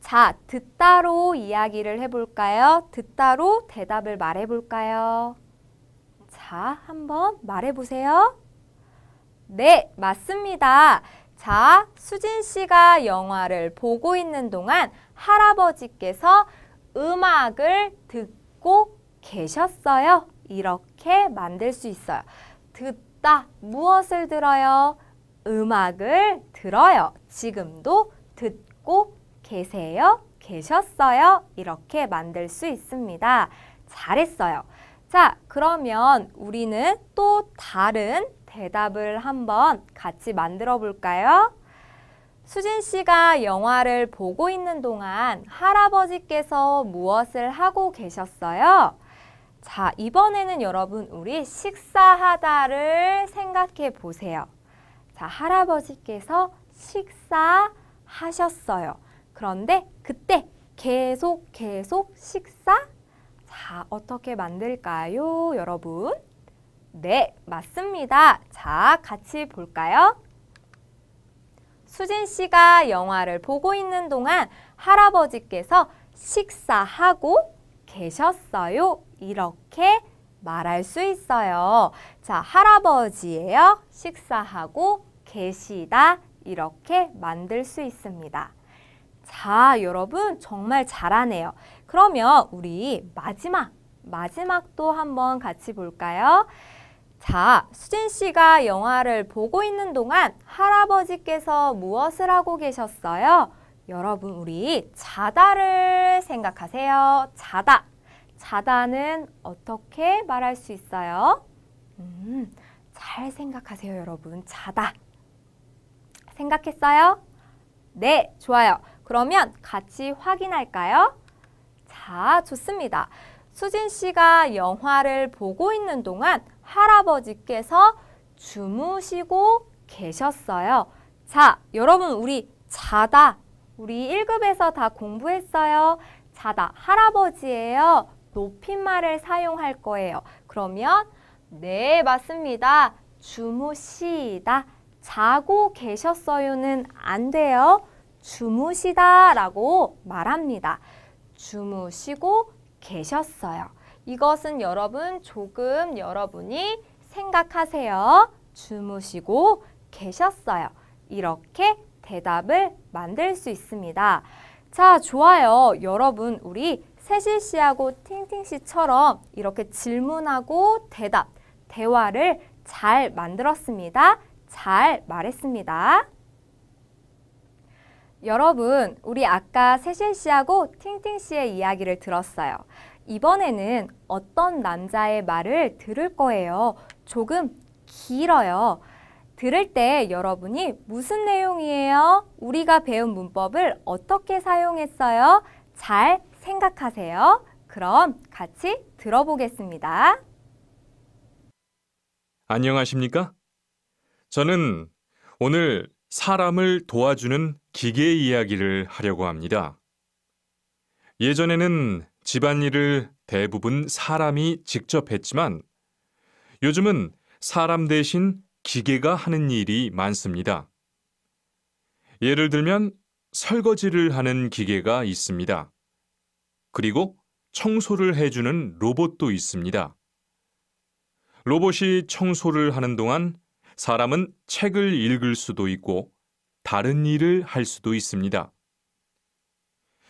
자, 듣다로 이야기를 해볼까요? 듣다로 대답을 말해볼까요? 자, 한번 말해보세요. 네, 맞습니다. 자, 수진 씨가 영화를 보고 있는 동안 할아버지께서 음악을 듣고 계셨어요. 이렇게 만들 수 있어요. 듣다 무엇을 들어요? 음악을 들어요. 지금도 듣고 계세요. 계셨어요. 이렇게 만들 수 있습니다. 잘했어요. 자, 그러면 우리는 또 다른 대답을 한번 같이 만들어 볼까요? 수진 씨가 영화를 보고 있는 동안 할아버지께서 무엇을 하고 계셨어요? 자, 이번에는 여러분 우리 식사하다를 생각해 보세요. 자, 할아버지께서 식사하셨어요. 그런데 그때 계속 계속 식사? 자, 어떻게 만들까요, 여러분? 네, 맞습니다. 자, 같이 볼까요? 수진 씨가 영화를 보고 있는 동안 할아버지께서 식사하고 계셨어요. 이렇게 말할 수 있어요. 자, 할아버지예요. 식사하고 계시다. 이렇게 만들 수 있습니다. 자, 여러분 정말 잘하네요. 그러면 우리 마지막, 마지막도 한번 같이 볼까요? 자, 수진 씨가 영화를 보고 있는 동안 할아버지께서 무엇을 하고 계셨어요? 여러분, 우리 자다를 생각하세요. 자다. 자다는 어떻게 말할 수 있어요? 음, 잘 생각하세요, 여러분. 자다. 생각했어요? 네, 좋아요. 그러면 같이 확인할까요? 자, 좋습니다. 수진 씨가 영화를 보고 있는 동안 할아버지께서 주무시고 계셨어요. 자, 여러분 우리 자다. 우리 1급에서 다 공부했어요. 자다. 할아버지예요. 높임말을 사용할 거예요. 그러면 네, 맞습니다. 주무시다. 자고 계셨어요는 안 돼요. 주무시다 라고 말합니다. 주무시고 계셨어요. 이것은 여러분 조금 여러분이 생각하세요. 주무시고 계셨어요. 이렇게 대답을 만들 수 있습니다. 자, 좋아요. 여러분, 우리 세실 씨하고 팅팅 씨처럼 이렇게 질문하고 대답, 대화를 잘 만들었습니다. 잘 말했습니다. 여러분, 우리 아까 세실 씨하고 팅팅 씨의 이야기를 들었어요. 이번에는 어떤 남자의 말을 들을 거예요. 조금 길어요. 들을 때 여러분이 무슨 내용이에요? 우리가 배운 문법을 어떻게 사용했어요? 잘 생각하세요. 그럼 같이 들어보겠습니다.
안녕하십니까? 저는 오늘 사람을 도와주는 기계 이야기를 하려고 합니다. 예전에는 집안일을 대부분 사람이 직접 했지만 요즘은 사람 대신 기계가 하는 일이 많습니다. 예를 들면 설거지를 하는 기계가 있습니다. 그리고 청소를 해주는 로봇도 있습니다. 로봇이 청소를 하는 동안 사람은 책을 읽을 수도 있고 다른 일을 할 수도 있습니다.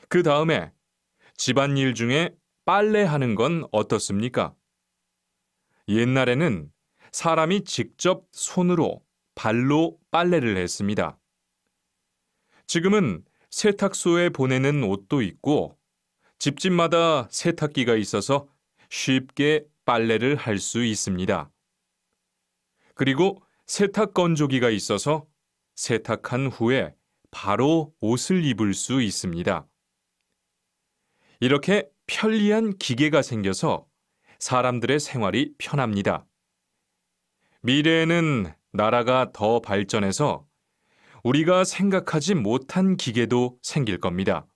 그 다음에 집안일 중에 빨래하는 건 어떻습니까? 옛날에는 사람이 직접 손으로 발로 빨래를 했습니다. 지금은 세탁소에 보내는 옷도 있고 집집마다 세탁기가 있어서 쉽게 빨래를 할 수 있습니다. 그리고 세탁 건조기가 있어서 세탁한 후에 바로 옷을 입을 수 있습니다. 이렇게 편리한 기계가 생겨서 사람들의 생활이 편합니다. 미래에는 나라가 더 발전해서 우리가 생각하지 못한 기계도 생길 겁니다.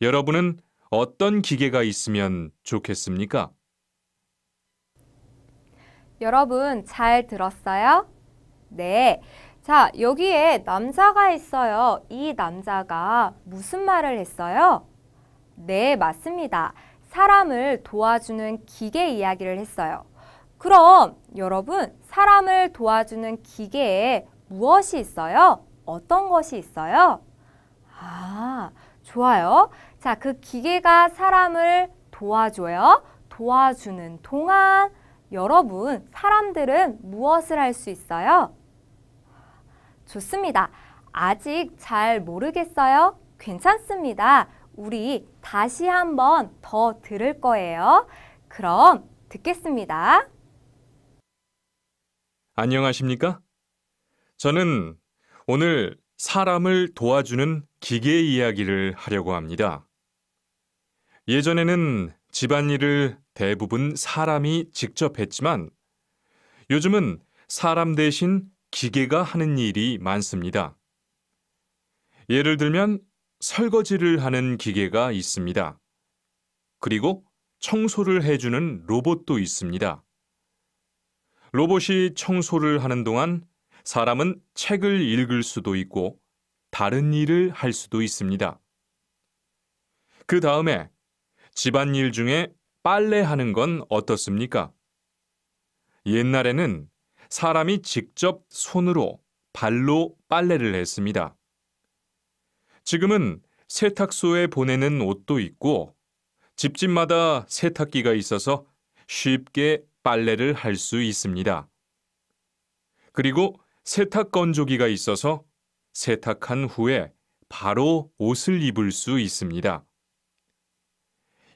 여러분은 어떤 기계가 있으면 좋겠습니까?
여러분 잘 들었어요? 네. 자, 여기에 남자가 있어요. 이 남자가 무슨 말을 했어요? 네, 맞습니다. 사람을 도와주는 기계 이야기를 했어요. 그럼 여러분, 사람을 도와주는 기계에 무엇이 있어요? 어떤 것이 있어요? 아, 좋아요. 자, 그 기계가 사람을 도와줘요. 도와주는 동안 여러분, 사람들은 무엇을 할 수 있어요? 좋습니다. 아직 잘 모르겠어요? 괜찮습니다. 우리 다시 한번 더 들을 거예요. 그럼 듣겠습니다.
안녕하십니까? 저는 오늘 사람을 도와주는 기계 이야기를 하려고 합니다. 예전에는 집안일을 대부분 사람이 직접 했지만 요즘은 사람 대신 기계가 하는 일이 많습니다. 예를 들면 설거지를 하는 기계가 있습니다. 그리고 청소를 해주는 로봇도 있습니다. 로봇이 청소를 하는 동안 사람은 책을 읽을 수도 있고 다른 일을 할 수도 있습니다. 그 다음에 집안일 중에 빨래하는 건 어떻습니까? 옛날에는 사람이 직접 손으로 발로 빨래를 했습니다. 지금은 세탁소에 보내는 옷도 있고 집집마다 세탁기가 있어서 쉽게 빨래를 할 수 있습니다. 그리고 세탁 건조기가 있어서 세탁한 후에 바로 옷을 입을 수 있습니다.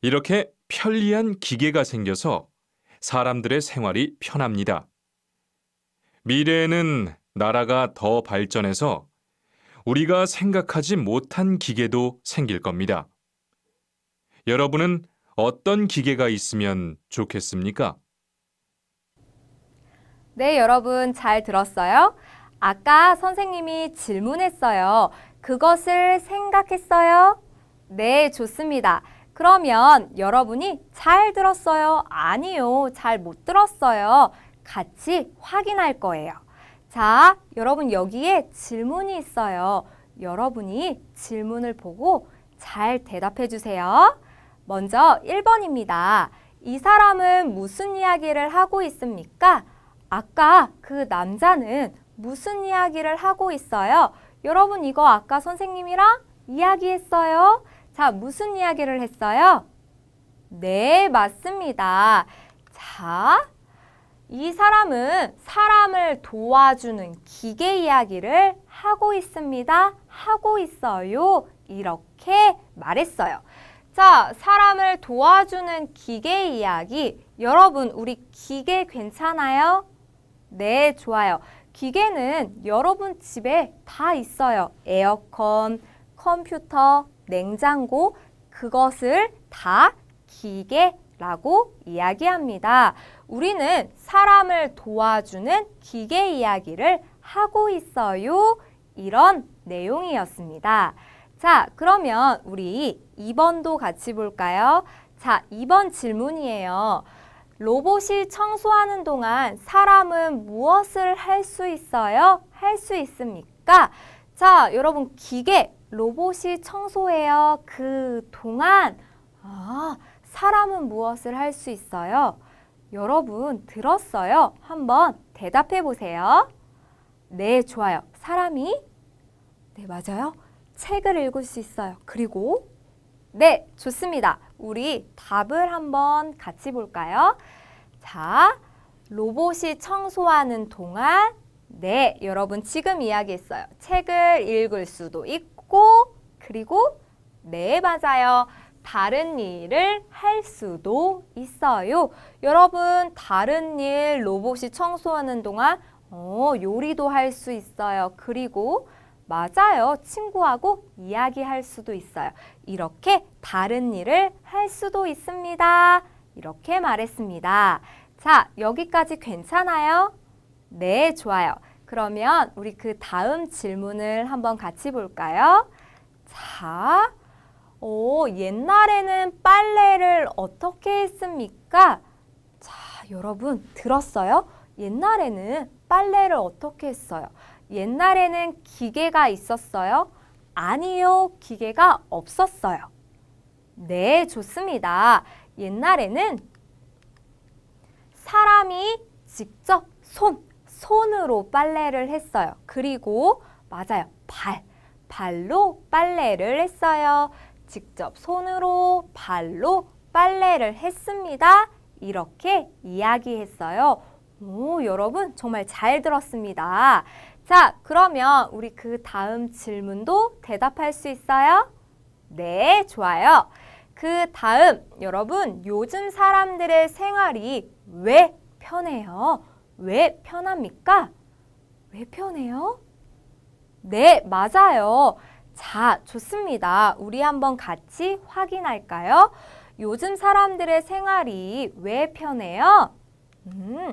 이렇게 편리한 기계가 생겨서 사람들의 생활이 편합니다. 미래에는 나라가 더 발전해서 우리가 생각하지 못한 기계도 생길 겁니다. 여러분은 어떤 기계가 있으면 좋겠습니까?
네, 여러분 잘 들었어요? 아까 선생님이 질문했어요. 그것을 생각했어요? 네, 좋습니다. 그러면 여러분이 잘 들었어요? 아니요, 잘 못 들었어요. 같이 확인할 거예요. 자, 여러분 여기에 질문이 있어요. 여러분이 질문을 보고 잘 대답해 주세요. 먼저 1번입니다. 이 사람은 무슨 이야기를 하고 있습니까? 아까 그 남자는 무슨 이야기를 하고 있어요? 여러분 이거 아까 선생님이랑 이야기했어요? 자, 무슨 이야기를 했어요? 네, 맞습니다. 자, 이 사람은 사람을 도와주는 기계 이야기를 하고 있습니다. 하고 있어요. 이렇게 말했어요. 자, 사람을 도와주는 기계 이야기. 여러분, 우리 기계 괜찮아요? 네, 좋아요. 기계는 여러분 집에 다 있어요. 에어컨, 컴퓨터, 냉장고, 그것을 다 기계라고 이야기합니다. 우리는 사람을 도와주는 기계 이야기를 하고 있어요. 이런 내용이었습니다. 자, 그러면 우리 2번도 같이 볼까요? 자, 2번 질문이에요. 로봇이 청소하는 동안 사람은 무엇을 할 수 있어요? 할 수 있습니까? 자, 여러분 기계, 로봇이 청소해요. 그 동안 아, 사람은 무엇을 할 수 있어요? 여러분 들었어요? 한번 대답해 보세요. 네, 좋아요. 사람이 네, 맞아요. 책을 읽을 수 있어요. 그리고 네, 좋습니다. 우리 답을 한번 같이 볼까요? 자, 로봇이 청소하는 동안 네, 여러분 지금 이야기했어요. 책을 읽을 수도 있고 그리고 네, 맞아요. 다른 일을 할 수도 있어요. 여러분 다른 일 로봇이 청소하는 동안 어, 요리도 할 수 있어요. 그리고 맞아요. 친구하고 이야기할 수도 있어요. 이렇게 다른 일을 할 수도 있습니다. 이렇게 말했습니다. 자, 여기까지 괜찮아요? 네, 좋아요. 그러면 우리 그 다음 질문을 한번 같이 볼까요? 자, 오, 옛날에는 빨래를 어떻게 했습니까? 자, 여러분 들었어요? 옛날에는 빨래를 어떻게 했어요? 옛날에는 기계가 있었어요? 아니요, 기계가 없었어요. 네, 좋습니다. 옛날에는 사람이 직접 손, 손으로 빨래를 했어요. 그리고 맞아요, 발, 발로 빨래를 했어요. 직접 손으로 발로 빨래를 했습니다. 이렇게 이야기했어요. 오, 여러분 정말 잘 들었습니다. 자, 그러면 우리 그 다음 질문도 대답할 수 있어요? 네, 좋아요. 그 다음 여러분 요즘 사람들의 생활이 왜 편해요? 왜 편합니까? 왜 편해요? 네, 맞아요. 자, 좋습니다. 우리 한번 같이 확인할까요? 요즘 사람들의 생활이 왜 편해요? 음,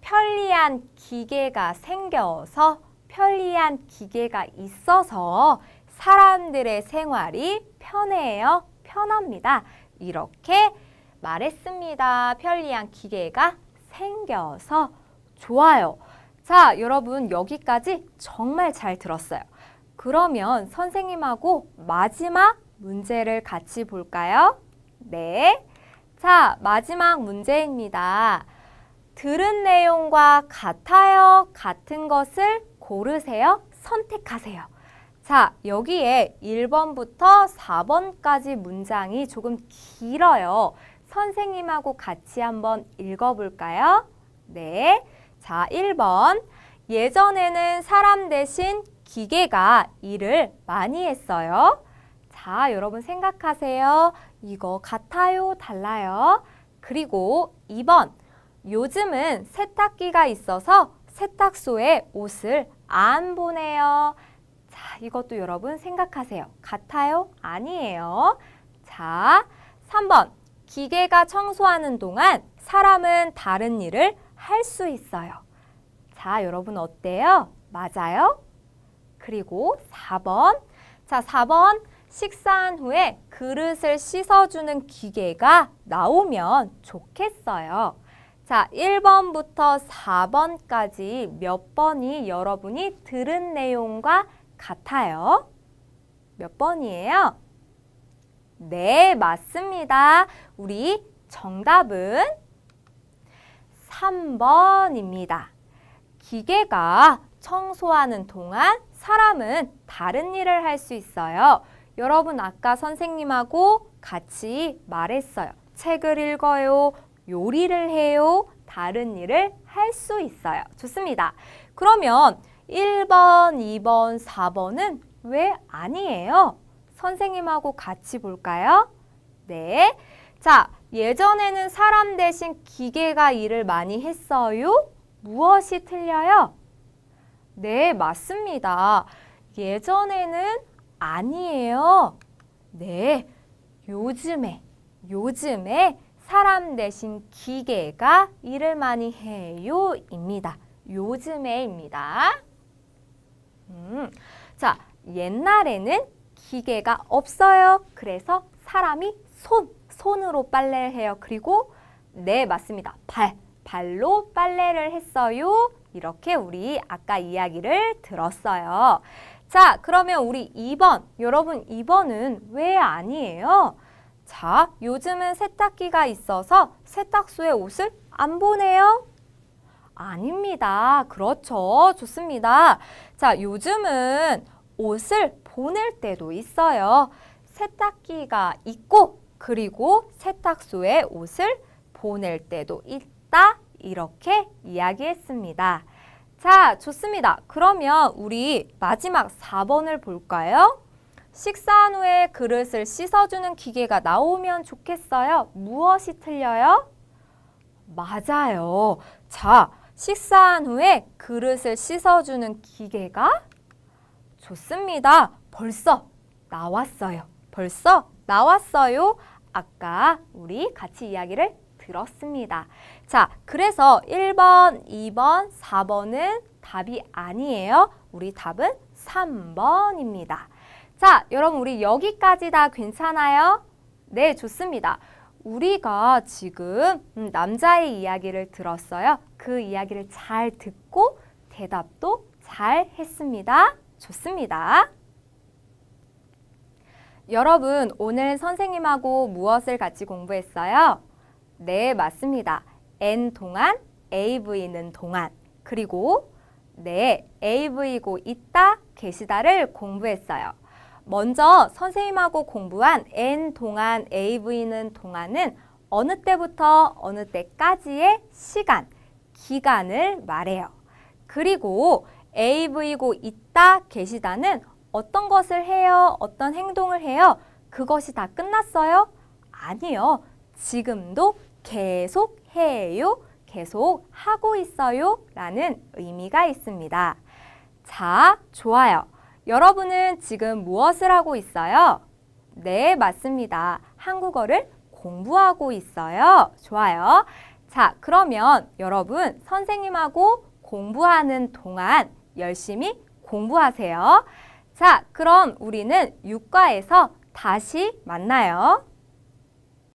편리한 기계가 생겨서 편리한 기계가 있어서 사람들의 생활이 편해요. 편합니다. 이렇게 말했습니다. 편리한 기계가 생겨서 좋아요. 자, 여러분 여기까지 정말 잘 들었어요. 그러면 선생님하고 마지막 문제를 같이 볼까요? 네. 자, 마지막 문제입니다. 들은 내용과 같아요, 같은 것을 고르세요, 선택하세요. 자, 여기에 1번부터 4번까지 문장이 조금 길어요. 선생님하고 같이 한번 읽어볼까요? 네. 자, 1번. 예전에는 사람 대신 기계가 일을 많이 했어요. 자, 여러분 생각하세요. 이거 같아요, 달라요? 그리고 2번, 요즘은 세탁기가 있어서 세탁소에 옷을 안 보내요. 자, 이것도 여러분 생각하세요. 같아요? 아니에요. 자, 3번, 기계가 청소하는 동안 사람은 다른 일을 할 수 있어요. 자, 여러분 어때요? 맞아요? 그리고 4번. 자, 4번. 식사한 후에 그릇을 씻어주는 기계가 나오면 좋겠어요. 자, 1번부터 4번까지 몇 번이 여러분이 들은 내용과 같아요? 몇 번이에요? 네, 맞습니다. 우리 정답은 3번입니다. 기계가 청소하는 동안 사람은 다른 일을 할 수 있어요. 여러분 아까 선생님하고 같이 말했어요. 책을 읽어요. 요리를 해요. 다른 일을 할 수 있어요. 좋습니다. 그러면 1번, 2번, 4번은 왜 아니에요? 선생님하고 같이 볼까요? 네. 자, 예전에는 사람 대신 기계가 일을 많이 했어요. 무엇이 틀려요? 네, 맞습니다. 예전에는 아니에요. 네, 요즘에, 요즘에 사람 대신 기계가 일을 많이 해요. 입니다. 요즘에입니다. 음, 자, 옛날에는 기계가 없어요. 그래서 사람이 손, 손으로 빨래를 해요. 그리고 네, 맞습니다. 발, 발로 빨래를 했어요. 이렇게 우리 아까 이야기를 들었어요. 자, 그러면 우리 2번, 여러분 2번은 왜 아니에요? 자, 요즘은 세탁기가 있어서 세탁소에 옷을 안 보내요? 아닙니다. 그렇죠. 좋습니다. 자, 요즘은 옷을 보낼 때도 있어요. 세탁기가 있고 그리고 세탁소에 옷을 보낼 때도 있다 이렇게 이야기했습니다. 자, 좋습니다. 그러면 우리 마지막 4번을 볼까요? 식사한 후에 그릇을 씻어주는 기계가 나오면 좋겠어요. 무엇이 틀려요? 맞아요. 자, 식사한 후에 그릇을 씻어주는 기계가 좋습니다. 벌써 나왔어요. 벌써 나왔어요. 아까 우리 같이 이야기를 들었습니다. 자, 그래서 1번, 2번, 4번은 답이 아니에요. 우리 답은 3번입니다. 자, 여러분 우리 여기까지 다 괜찮아요? 네, 좋습니다. 우리가 지금 음, 남자의 이야기를 들었어요. 그 이야기를 잘 듣고 대답도 잘 했습니다. 좋습니다. 여러분, 오늘 선생님하고 무엇을 같이 공부했어요? 네, 맞습니다. N 동안 AV는 동안 그리고 네, AV고 있다, 계시다를 공부했어요. 먼저 선생님하고 공부한 N 동안 AV는 동안은 어느 때부터 어느 때까지의 시간, 기간을 말해요. 그리고 AV고 있다, 계시다는 어떤 것을 해요, 어떤 행동을 해요, 그것이 다 끝났어요? 아니요. 지금도 계속 해요, 계속 하고 있어요 라는 의미가 있습니다. 자, 좋아요. 여러분은 지금 무엇을 하고 있어요? 네, 맞습니다. 한국어를 공부하고 있어요. 좋아요. 자, 그러면 여러분 선생님하고 공부하는 동안 열심히 공부하세요. 자, 그럼 우리는 육과에서 다시 만나요.